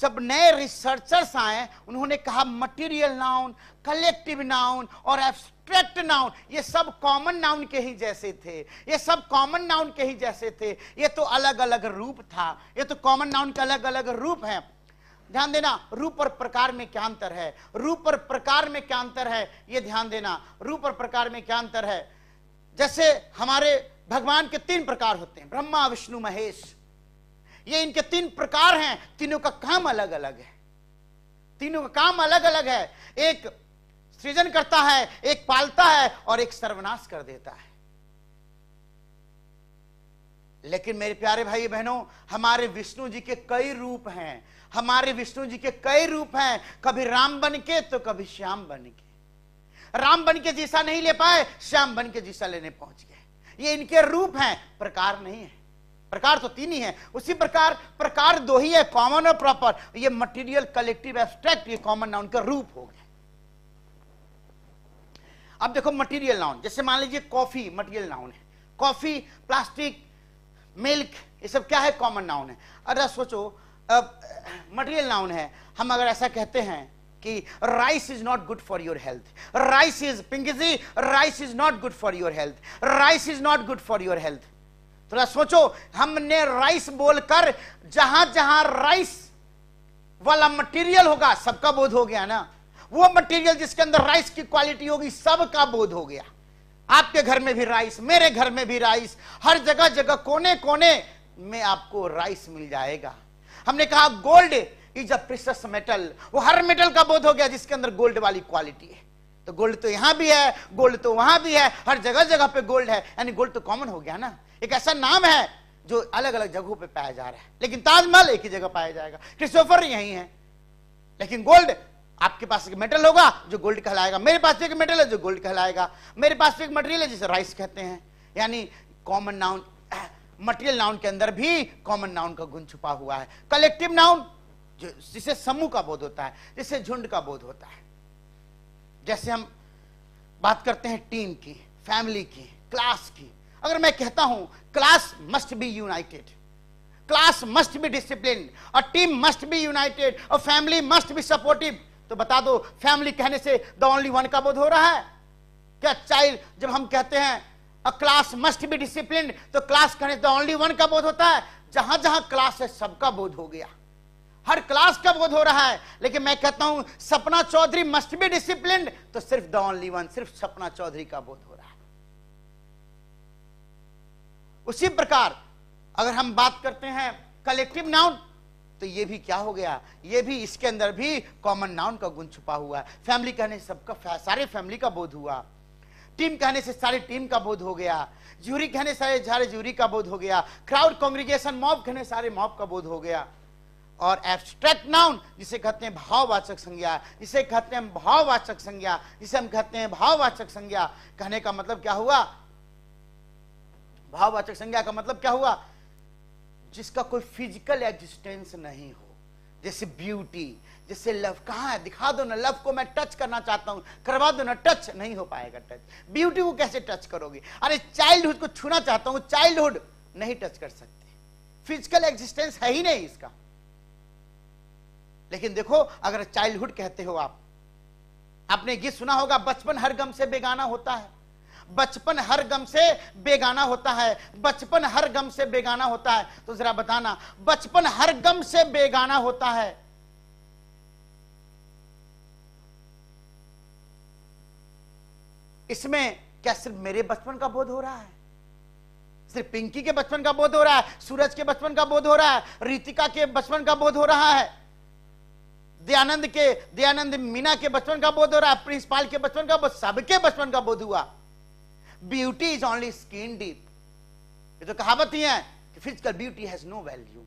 S1: जब नए रिसर्चर्स आए उन्होंने कहा मटेरियल नाउन कलेक्टिव नाउन और एब्स्ट्रैक्ट नाउन ये सब कॉमन नाउन के ही जैसे थे ये सब कॉमन नाउन के ही जैसे थे ये तो अलग अलग रूप था ये तो कॉमन नाउन के अलग अलग रूप हैं ध्यान देना रूप और प्रकार में क्या अंतर है रूप और प्रकार में क्या अंतर है ये ध्यान देना रूप और प्रकार में क्या अंतर है जैसे हमारे भगवान के तीन प्रकार होते हैं ब्रह्मा विष्णु महेश ये इनके तीन प्रकार हैं तीनों का काम अलग अलग है तीनों का काम अलग अलग है एक सृजन करता है एक पालता है और एक सर्वनाश कर देता है लेकिन मेरे प्यारे भाई बहनों हमारे विष्णु जी के कई रूप हैं हमारे विष्णु जी के कई रूप हैं कभी राम बन के तो कभी श्याम बन के राम बन के जीसा नहीं ले पाए श्याम बन के जीसा लेने पहुंच गए ये इनके रूप हैं प्रकार नहीं है प्रकार तो तीन ही है उसी प्रकार प्रकार दो ही है कॉमन और प्रॉपर ये मटेरियल कलेक्टिव एब्स्ट्रैक्ट ये कॉमन नाउन का रूप हो गया अब देखो मटेरियल नाउन जैसे मान लीजिए कॉफी मटेरियल नाउन है कॉफी प्लास्टिक मिल्क ये सब क्या है कॉमन नाउन है अरे सोचो मटेरियल नाउन है हम अगर ऐसा कहते हैं कि rice is not good for your health rice is पिंकिजी rice is not good for your health rice is not good for your health थोड़ा सोचो हमने राइस बोलकर जहां जहां राइस वाला मटेरियल होगा सबका बोध हो गया ना वो मटेरियल जिसके अंदर राइस की क्वालिटी होगी सबका बोध हो गया आपके घर में भी राइस मेरे घर में भी राइस हर जगह जगह कोने कोने में आपको राइस मिल जाएगा हमने कहा gold is a precious metal वो हर मेटल का बोध हो गया जिसके अंदर गोल्ड वाली क्वालिटी है तो गोल्ड तो यहां भी है गोल्ड तो वहां भी है हर जगह जगह पे गोल्ड है यानी गोल्ड तो कॉमन हो गया ना एक ऐसा नाम है जो अलग अलग जगहों पे पाया जा रहा है लेकिन ताजमहल एक ही जगह पाया जाएगा क्रिस्टोफर यही है लेकिन गोल्ड आपके पास एक मेटल होगा जो गोल्ड कहलाएगा मेरे पास एक मेटल है जो गोल्ड कहलाएगा मेरे पास एक मटेरियल है जिसे राइस कहते हैं यानी कॉमन नाउन मटेरियल नाउन के अंदर भी कॉमन नाउन का गुण छुपा हुआ है कलेक्टिव नाउन जिसे समूह का बोध होता है जिसे झुंड का बोध होता है जैसे हम बात करते हैं टीम की फैमिली की क्लास की अगर मैं कहता हूं class must be united class must be discipline और टीम मस्ट बी यूनाइटेड और फैमिली मस्ट बी सपोर्टिव तो बता दो फैमिली कहने से द ओनली वन का बोध हो रहा है क्या चाइल्ड जब हम कहते हैं a class must be discipline तो क्लास तो ओनली वन का बोध होता है जहां जहां क्लास है सबका बोध हो गया हर क्लास का बोध हो रहा है लेकिन मैं कहता हूं सपना चौधरी मस्ट बी डिसिप्लिन तो सिर्फ द ओनली वन सिर्फ सपना चौधरी का बोध हो रहा है उसी प्रकार अगर हम बात करते हैं कलेक्टिव नाउन तो ये भी क्या हो गया ये भी इसके अंदर भी कॉमन नाउन का गुण छुपा हुआ है फैमिली कहने सबका सारे फैमिली का बोध हुआ टीम कहने से सारी टीम का बोध हो गया जूरी कहने सारे सारे जूरी का बोध हो गया क्राउड कॉन्ग्रीगेशन मॉब कहने सारे मॉब का बोध हो गया और एब्स्ट्रैक्ट नाउन जिसे कहते हैं भाववाचक संज्ञा जिसे कहते हैं भाववाचक संज्ञा जिसे हम कहते हैं भाववाचक संज्ञा कहने का मतलब क्या हुआ भाववाचक संज्ञा का मतलब क्या हुआ जिसका कोई फिजिकल एग्जिस्टेंस नहीं हो जैसे ब्यूटी जिससे लव कहां है दिखा दो ना लव को मैं टच करना चाहता हूँ करवा दो ना टच नहीं हो पाएगा टच ब्यूटी को कैसे टच करोगे अरे चाइल्डहुड को छूना चाहता हूँ चाइल्डहुड नहीं टच कर सकते फिजिकल एग्जिस्टेंस है ही नहीं इसका लेकिन देखो अगर चाइल्डहुड कहते हो आप आपने ये सुना होगा बचपन हर गम से बेगाना होता है बचपन हर गम से बेगाना होता है बचपन हर गम से बेगाना होता है तो जरा बताना बचपन हर गम से बेगाना होता है इसमें क्या सिर्फ मेरे बचपन का बोध हो रहा है सिर्फ पिंकी के बचपन का बोध हो रहा है सूरज के बचपन का बोध हो रहा है रितिका के बचपन का बोध हो रहा है दयानंद के दयानंद मीना के बचपन का बोध हो रहा है प्रिंसिपाल के बचपन का बोध सबके बचपन का बोध हुआ beauty is only skin deep ये तो कहावत ही है कि physical beauty has no value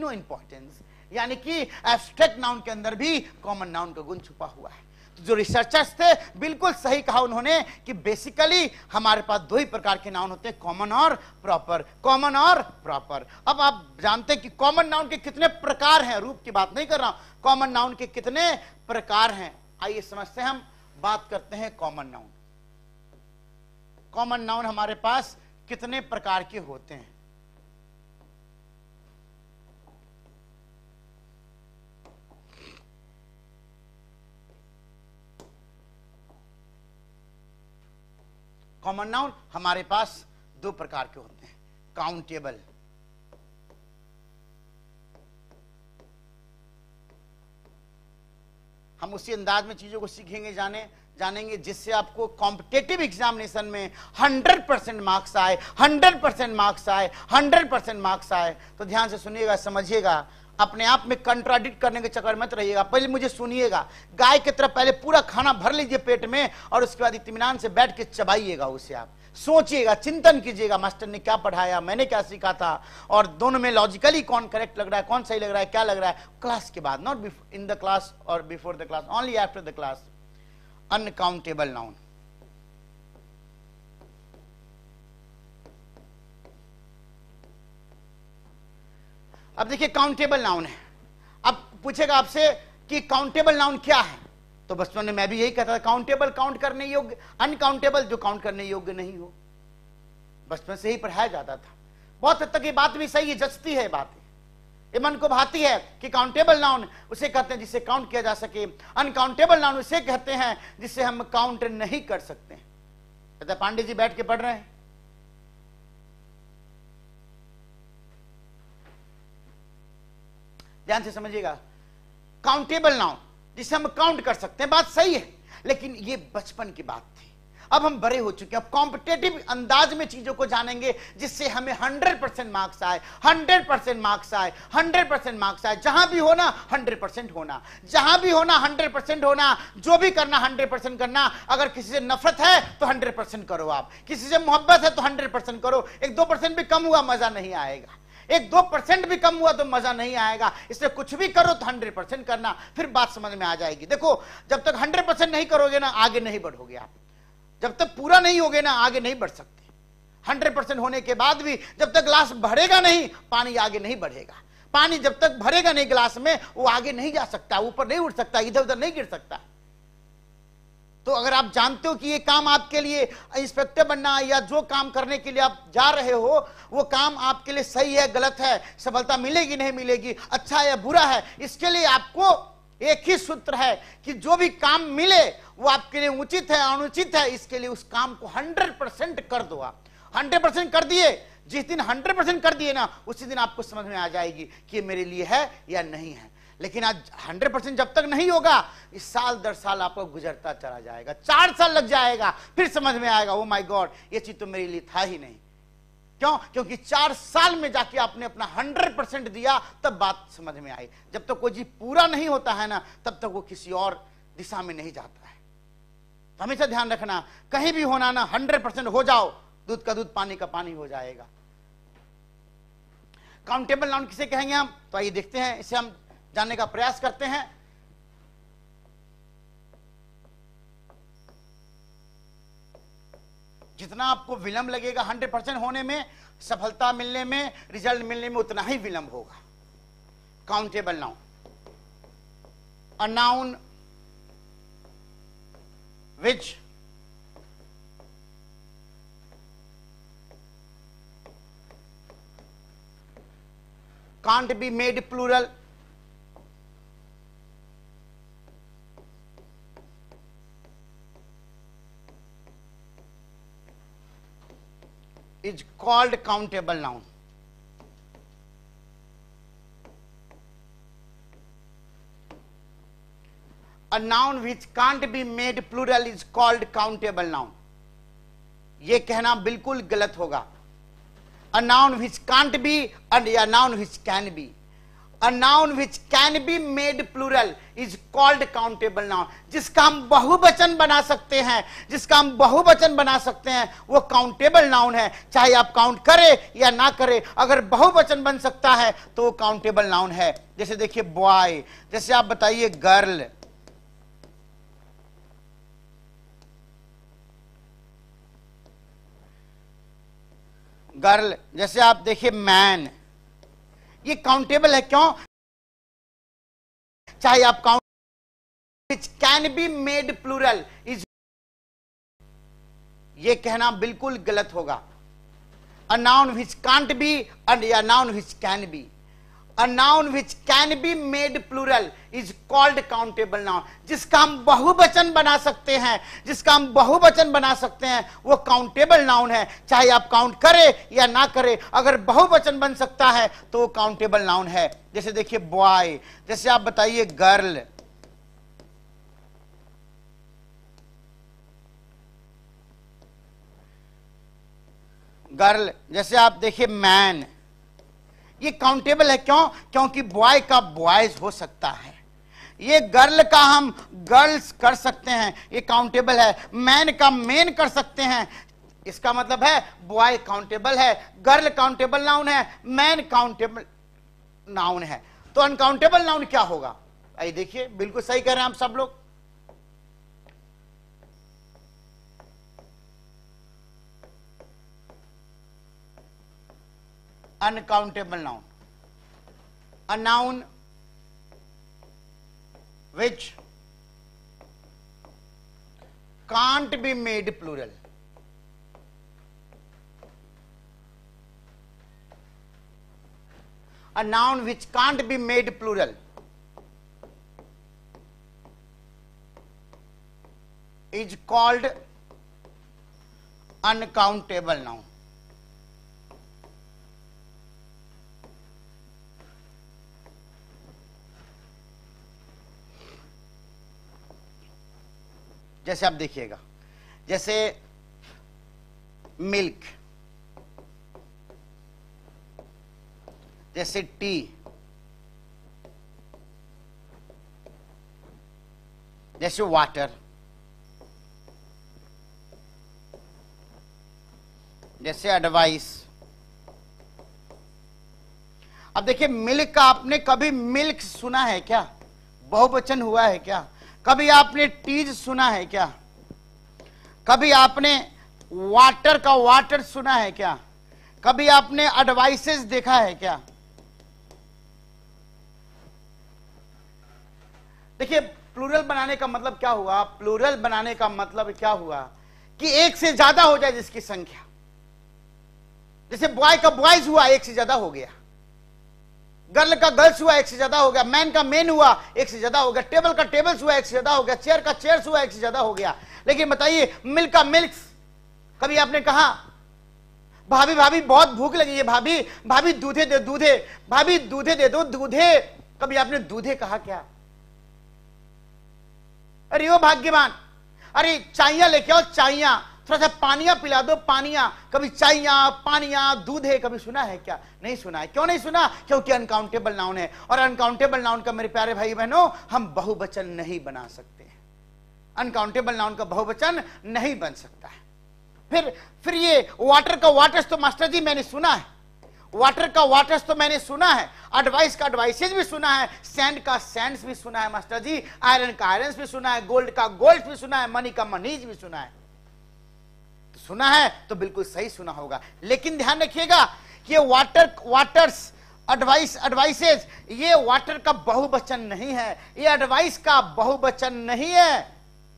S1: no importance यानी कि एब्स्ट्रैक्ट नाउन के अंदर भी कॉमन नाउन का गुण छुपा हुआ है जो रिसर्चर्स थे बिल्कुल सही कहा उन्होंने कि बेसिकली हमारे पास दो ही प्रकार के नाउन होते हैं कॉमन और प्रॉपर कॉमन और प्रॉपर अब आप जानते हैं कि कॉमन नाउन के कितने प्रकार हैं रूप की बात नहीं कर रहा हूं कॉमन नाउन के कितने प्रकार हैं आइए समझते हैं हम बात करते हैं कॉमन नाउन कॉमन नाउन हमारे पास कितने प्रकार के होते हैं कॉमन नाउन हमारे पास दो प्रकार के होते हैं काउंटेबल हम उसी अंदाज में चीजों को सीखेंगे जाने जानेंगे जिससे आपको कॉम्पिटेटिव एग्जामिनेशन में 100 परसेंट मार्क्स आए 100 परसेंट मार्क्स आए 100 परसेंट मार्क्स आए तो ध्यान से सुनिएगा समझिएगा अपने आप में कंट्राडिक्ट करने के चक्कर मत रहिएगा पहले मुझे सुनिएगा गाय की तरफ पहले पूरा खाना भर लीजिए पेट में और उसके बाद इतमान से बैठ के चबाइएगा उसे आप सोचिएगा चिंतन कीजिएगा मास्टर ने क्या पढ़ाया मैंने क्या सीखा था और दोनों में लॉजिकली कौन करेक्ट लग रहा है कौन सही लग रहा है क्या लग रहा है क्लास के बाद नॉट इन द क्लास और before the class only after the class uncountable noun अब देखिए काउंटेबल नाउन है अब पूछेगा आपसे कि काउंटेबल नाउन क्या है तो बचपन में मैं भी यही कहता था काउंटेबल काउंट करने योग्य अनकाउंटेबल जो काउंट करने योग्य नहीं हो बचपन से ही पढ़ाया जाता था बहुत हद तक ये बात भी सही है जचती है बात ये मन को भाती है कि काउंटेबल नाउन उसे कहते हैं जिसे काउंट किया जा सके अनकाउंटेबल नाउन उसे कहते हैं जिसे हम काउंट नहीं कर सकते पांडे जी बैठ के पढ़ रहे हैं ध्यान से समझिएगा काउंटेबल नाउ जिसे हम काउंट कर सकते हैं बात सही है लेकिन ये बचपन की बात थी अब हम बड़े हो चुके हैं अब कॉम्पिटेटिव अंदाज में चीजों को जानेंगे जिससे हमें हंड्रेड परसेंट मार्क्स आए हंड्रेड परसेंट मार्क्स आए हंड्रेड परसेंट मार्क्स आए जहां भी होना हंड्रेड परसेंट होना जहां भी होना हंड्रेड परसेंट होना जो भी करना हंड्रेड परसेंट करना अगर किसी से नफरत है तो हंड्रेड परसेंट करो आप किसी से मोहब्बत है तो हंड्रेड परसेंट करो एक दो परसेंट भी कम हुआ मजा नहीं आएगा एक दो परसेंट भी कम हुआ तो मजा नहीं आएगा इसलिए कुछ भी करो तो हंड्रेड परसेंट करना फिर बात समझ में आ जाएगी देखो जब तक हंड्रेड परसेंट नहीं करोगे ना आगे नहीं बढ़ोगे आप जब तक पूरा नहीं होगे ना आगे नहीं बढ़ सकते हंड्रेड परसेंट होने के बाद भी जब तक ग्लास भरेगा नहीं पानी आगे नहीं बढ़ेगा पानी जब तक भरेगा नहीं ग्लास में वो आगे नहीं जा सकता ऊपर नहीं उठ सकता इधर उधर नहीं गिर सकता तो अगर आप जानते हो कि ये काम आपके लिए इंस्पेक्टर बनना या जो काम करने के लिए आप जा रहे हो वो काम आपके लिए सही है गलत है सफलता मिलेगी नहीं मिलेगी अच्छा है या बुरा है इसके लिए आपको एक ही सूत्र है कि जो भी काम मिले वो आपके लिए उचित है अनुचित है इसके लिए उस काम को हंड्रेड परसेंट कर दो आप हंड्रेड परसेंट कर दिए जिस दिन हंड्रेड परसेंट कर दिए ना उसी दिन आपको समझ में आ जाएगी कि ये मेरे लिए है या नहीं है लेकिन आज हंड्रेड परसेंट जब तक नहीं होगा इस साल दर साल आपको गुजरता चला जाएगा चार साल लग जाएगा फिर समझ में आएगा ओ माय गॉड ये चीज तो मेरे लिए था ही नहीं क्यों क्योंकि चार साल में जाके आपने अपना हंड्रेड परसेंट दिया तब बात समझ में आई जब तक तो कोई चीज पूरा नहीं होता है ना तब तक वो किसी और दिशा में नहीं जाता है तो हमेशा ध्यान रखना कहीं भी होना ना हंड्रेड परसेंट हो जाओ दूध का दूध पानी का पानी हो जाएगा काउंटेबल नाउन किसे कहेंगे हम तो आइए देखते हैं इसे हम जानने का प्रयास करते हैं जितना आपको विलंब लगेगा हंड्रेड परसेंट होने में सफलता मिलने में रिजल्ट मिलने में उतना ही विलंब होगा countable noun a noun which which be made plural is called countable noun. A noun which can't be made plural is called countable noun. ये कहना बिल्कुल गलत होगा A noun which can't be and a noun which can be. A noun which can be made plural is called countable noun जिसका हम बहुवचन बना सकते हैं जिसका हम बहुवचन बना सकते हैं वो काउंटेबल नाउन है चाहे आप काउंट करें या ना करें अगर बहुवचन बन सकता है तो वो काउंटेबल नाउन है जैसे देखिए बॉय जैसे आप बताइए गर्ल गर्ल जैसे आप देखिए मैन ये काउंटेबल है क्यों चाहे आप count which can be made plural is ये कहना बिल्कुल गलत होगा a noun which can't be and या noun which can be a noun which can be made plural is called countable noun जिसका हम बहुवचन बना सकते हैं जिसका हम बहुवचन बना सकते हैं वो countable noun है चाहे आप count करें या ना करें अगर बहुवचन बन सकता है तो वो countable noun है जैसे देखिए boy जैसे आप बताइए girl गर्ल जैसे आप देखिए मैन ये काउंटेबल है क्यों क्योंकि बॉय का बॉयज हो सकता है ये गर्ल का हम गर्ल्स कर सकते हैं ये काउंटेबल है मैन का मेन कर सकते हैं इसका मतलब है बॉय काउंटेबल है गर्ल काउंटेबल नाउन है मैन काउंटेबल नाउन है तो अनकाउंटेबल नाउन क्या होगा आइए देखिए बिल्कुल सही कह रहे हैं हम सब लोग uncountable noun. A noun which can't be made plural. A noun which can't be made plural. is called uncountable noun. जैसे आप देखिएगा जैसे मिल्क जैसे टी जैसे वाटर जैसे एडवाइस अब देखिए मिल्क का आपने कभी मिल्क सुना है क्या बहुवचन हुआ है क्या कभी आपने टीज सुना है क्या कभी आपने वाटर का वाटर सुना है क्या कभी आपने एडवाइसेस देखा है क्या देखिए प्लूरल बनाने का मतलब क्या हुआ प्लूरल बनाने का मतलब क्या हुआ कि एक से ज्यादा हो जाए जिसकी संख्या जैसे बॉय का बॉयज हुआ एक से ज्यादा हो गया गर्ल का गर्ल्स हुआ एक से ज्यादा हो गया मैन का मैन हुआ एक से ज्यादा हो गया टेबल का टेबल्स हुआ एक से ज्यादा हो गया चेयर का चेयर्स हुआ एक से ज्यादा हो गया लेकिन बताइए मिल्क का मिल्क कभी आपने कहा भाभी भाभी बहुत भूख लगी है भाभी भाभी दूधे दे दूधे भाभी दूधे दे दो दूधे कभी आपने दूधे कहा क्या अरे वो भाग्यवान अरे चाइया लेके आओ चाइया थोड़ा सा पानिया पिला दो पानिया कभी चाइया पानिया दूध है कभी सुना है क्या नहीं सुना है क्यों नहीं सुना क्योंकि अनकाउंटेबल नाउन है और अनकाउंटेबल नाउन का मेरे प्यारे भाई बहनों हम बहुवचन नहीं बना सकते अनकाउंटेबल नाउन का बहुवचन नहीं बन सकता है फिर फिर ये वाटर का वाटर्स तो मास्टर जी मैंने सुना है वाटर का वाटर्स तो मैंने सुना है एडवाइस का एडवाइसेज भी सुना है सैंड का सैंड्स भी सुना है मास्टर जी आयरन का आयरन भी सुना है गोल्ड का गोल्ड भी सुना है मनी का मनीज भी सुना है सुना है तो बिल्कुल सही सुना होगा लेकिन ध्यान रखिएगा कि ये वाटर वाटर्स एडवाइस एडवाइसेज ये वाटर का बहुवचन नहीं है ये एडवाइस का बहुवचन नहीं है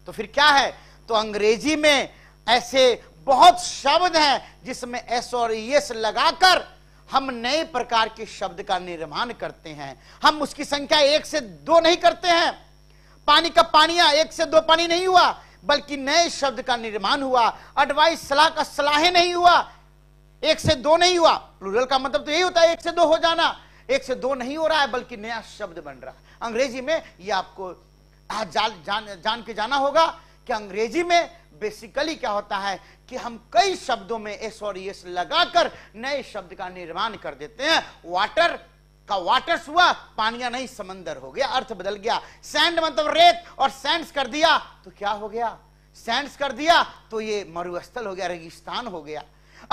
S1: तो फिर क्या है तो अंग्रेजी में ऐसे बहुत शब्द हैं जिसमें एस और एस e लगाकर हम नए प्रकार के शब्द का निर्माण करते हैं हम उसकी संख्या एक से दो नहीं करते हैं पानी का पानिया एक से दो पानी नहीं हुआ बल्कि नए शब्द का निर्माण हुआ अडवाइस सलाह का सलाहे नहीं हुआ एक से दो नहीं हुआ प्लूरल का मतलब तो यही होता है एक से दो हो जाना एक से दो नहीं हो रहा है बल्कि नया शब्द बन रहा है अंग्रेजी में ये आपको जा, जान जान के जाना होगा कि अंग्रेजी में बेसिकली क्या होता है कि हम कई शब्दों में एस और एस e लगाकर नए शब्द का निर्माण कर देते हैं वाटर का वाटर्स हुआ पानिया नहीं समंदर हो गया अर्थ बदल गया सैंड मतलब रेत और सैंड्स कर दिया तो क्या हो गया सैंड्स कर दिया तो ये मरुस्थल हो गया रेगिस्तान हो गया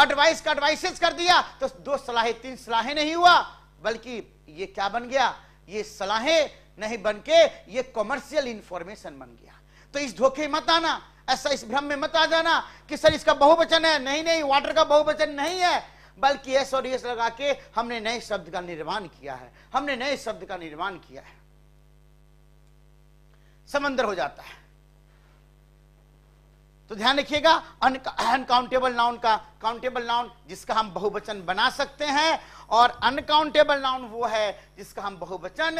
S1: एडवाइस का एडवाइसेस कर दिया तो दो सलाहे तीन सलाहे नहीं हुआ बल्कि ये क्या बन गया ये सलाहे नहीं बन के ये कॉमर्शियल इंफॉर्मेशन बन गया तो इस धोखे मत आना ऐसा इस भ्रम में मत आ जाना कि सर इसका बहुवचन है नहीं नहीं वाटर का बहुवचन नहीं है बल्कि एस और एस लगा के हमने नए शब्द का निर्माण किया है हमने नए शब्द का निर्माण किया है समंदर हो जाता है तो ध्यान रखिएगा अनकाउंटेबल नाउन का काउंटेबल नाउन जिसका हम बहुवचन बना सकते हैं और अनकाउंटेबल नाउन वो है जिसका हम बहुवचन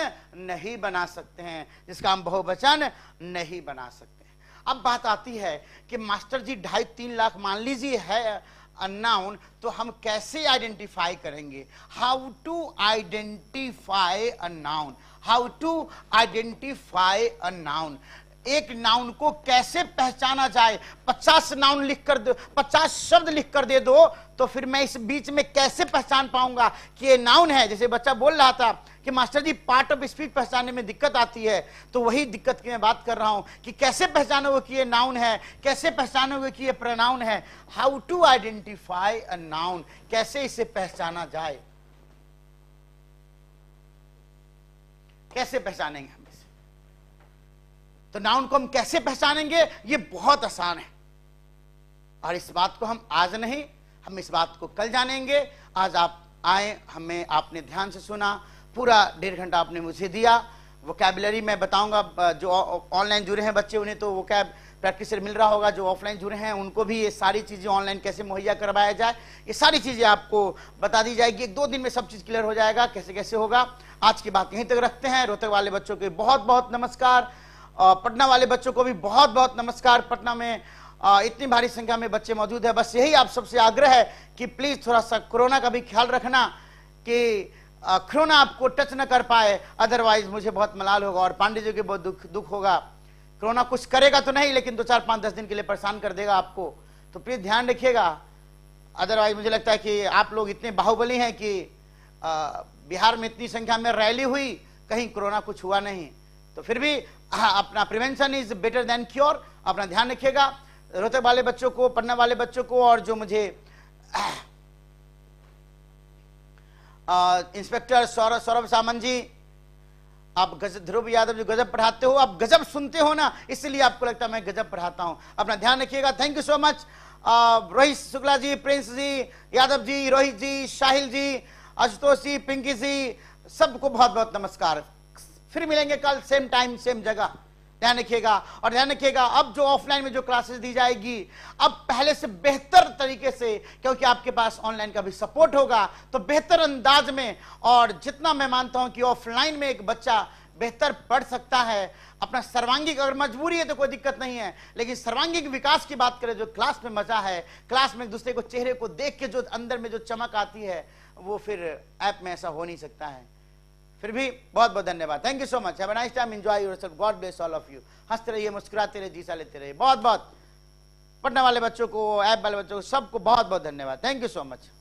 S1: नहीं बना सकते हैं जिसका हम बहुवचन नहीं बना सकते हैं अब बात आती है कि मास्टर जी ढाई तीन लाख मान लीजिए है अनाउन तो हम कैसे आइडेंटिफाई करेंगे how to identify a noun how to identify a noun एक नाउन को कैसे पहचाना जाए पचास नाउन लिख कर दो पचास शब्द लिख कर दे दो तो फिर मैं इस बीच में कैसे पहचान पाऊंगा कि ये नाउन है जैसे बच्चा बोल रहा था कि master ji part of speech पहचानने में दिक्कत आती है तो वही दिक्कत की मैं बात कर रहा हूं कि कैसे पहचानोगे कि ये नाउन है कैसे पहचानोगे कि ये प्रनाउन है how to identify a noun कैसे इसे पहचाना जाए कैसे पहचानेंगे हम इसे तो नाउन को हम कैसे पहचानेंगे ये बहुत आसान है और इस बात को हम आज नहीं हम इस बात को कल जानेंगे आज आप आए हमें आपने ध्यान से सुना पूरा डेढ़ घंटा आपने मुझे दिया वो कैबलरी मैं बताऊंगा जो ऑनलाइन जुड़े हैं बच्चे उन्हें तो वो कैब प्रैक्टिस मिल रहा होगा जो ऑफलाइन जुड़े हैं उनको भी ये सारी चीज़ें ऑनलाइन कैसे मुहैया करवाया जाए ये सारी चीज़ें आपको बता दी जाएगी एक दो दिन में सब चीज़ क्लियर हो जाएगा कैसे कैसे होगा आज की बात यहीं तक रखते हैं रोहतक वाले बच्चों के बहुत बहुत नमस्कार पटना वाले बच्चों को भी बहुत बहुत नमस्कार पटना में इतनी भारी संख्या में बच्चे मौजूद है बस यही आप सबसे आग्रह है कि प्लीज़ थोड़ा सा कोरोना का भी ख्याल रखना कि क्रोना आपको टच न कर पाए अदरवाइज मुझे बहुत मलाल होगा और पांडे जी को बहुत दुख दुख होगा कोरोना कुछ करेगा तो नहीं लेकिन दो चार पांच दस दिन के लिए परेशान कर देगा आपको तो प्लीज ध्यान रखिएगा अदरवाइज मुझे लगता है कि आप लोग इतने बाहुबली हैं कि आ, बिहार में इतनी संख्या में रैली हुई कहीं कोरोना कुछ हुआ नहीं तो फिर भी आ, हाँ, अपना prevention is better than cure अपना ध्यान रखिएगा रोते वाले बच्चों को पढ़ने वाले बच्चों को और जो मुझे इंस्पेक्टर सौरभ सौरभ सामन जी आप गजब ध्रुव यादव जी गजब पढ़ाते हो आप गजब सुनते हो ना इसलिए आपको लगता है मैं गजब पढ़ाता हूं अपना ध्यान रखिएगा thank you so much Rohit Shukla ji Prince ji Yadav ji Rohit ji Sahil ji Ashutosh ji Pinky ji सबको बहुत बहुत नमस्कार फिर मिलेंगे कल सेम टाइम सेम जगह ध्यान रखिएगा और ध्यान रखिएगा अब जो ऑफलाइन में जो क्लासेस दी जाएगी अब पहले से बेहतर तरीके से क्योंकि आपके पास ऑनलाइन का भी सपोर्ट होगा तो बेहतर अंदाज में और जितना मैं मानता हूं कि ऑफलाइन में एक बच्चा बेहतर पढ़ सकता है अपना सर्वांगिक अगर मजबूरी है तो कोई दिक्कत नहीं है लेकिन सर्वांगिक विकास की बात करें जो क्लास में मजा है क्लास में एक दूसरे को चेहरे को देख के जो अंदर में जो चमक आती है वो फिर ऐप में ऐसा हो नहीं सकता है फिर भी बहुत बहुत धन्यवाद thank you so much have nice time enjoy yourself God bless all of you हंसते रहिए मुस्कुराते रहिए जीसा लेते रहिए बहुत बहुत पढ़ने वाले बच्चों को ऐप वाले बच्चों को सबको बहुत बहुत धन्यवाद थैंक यू सो मच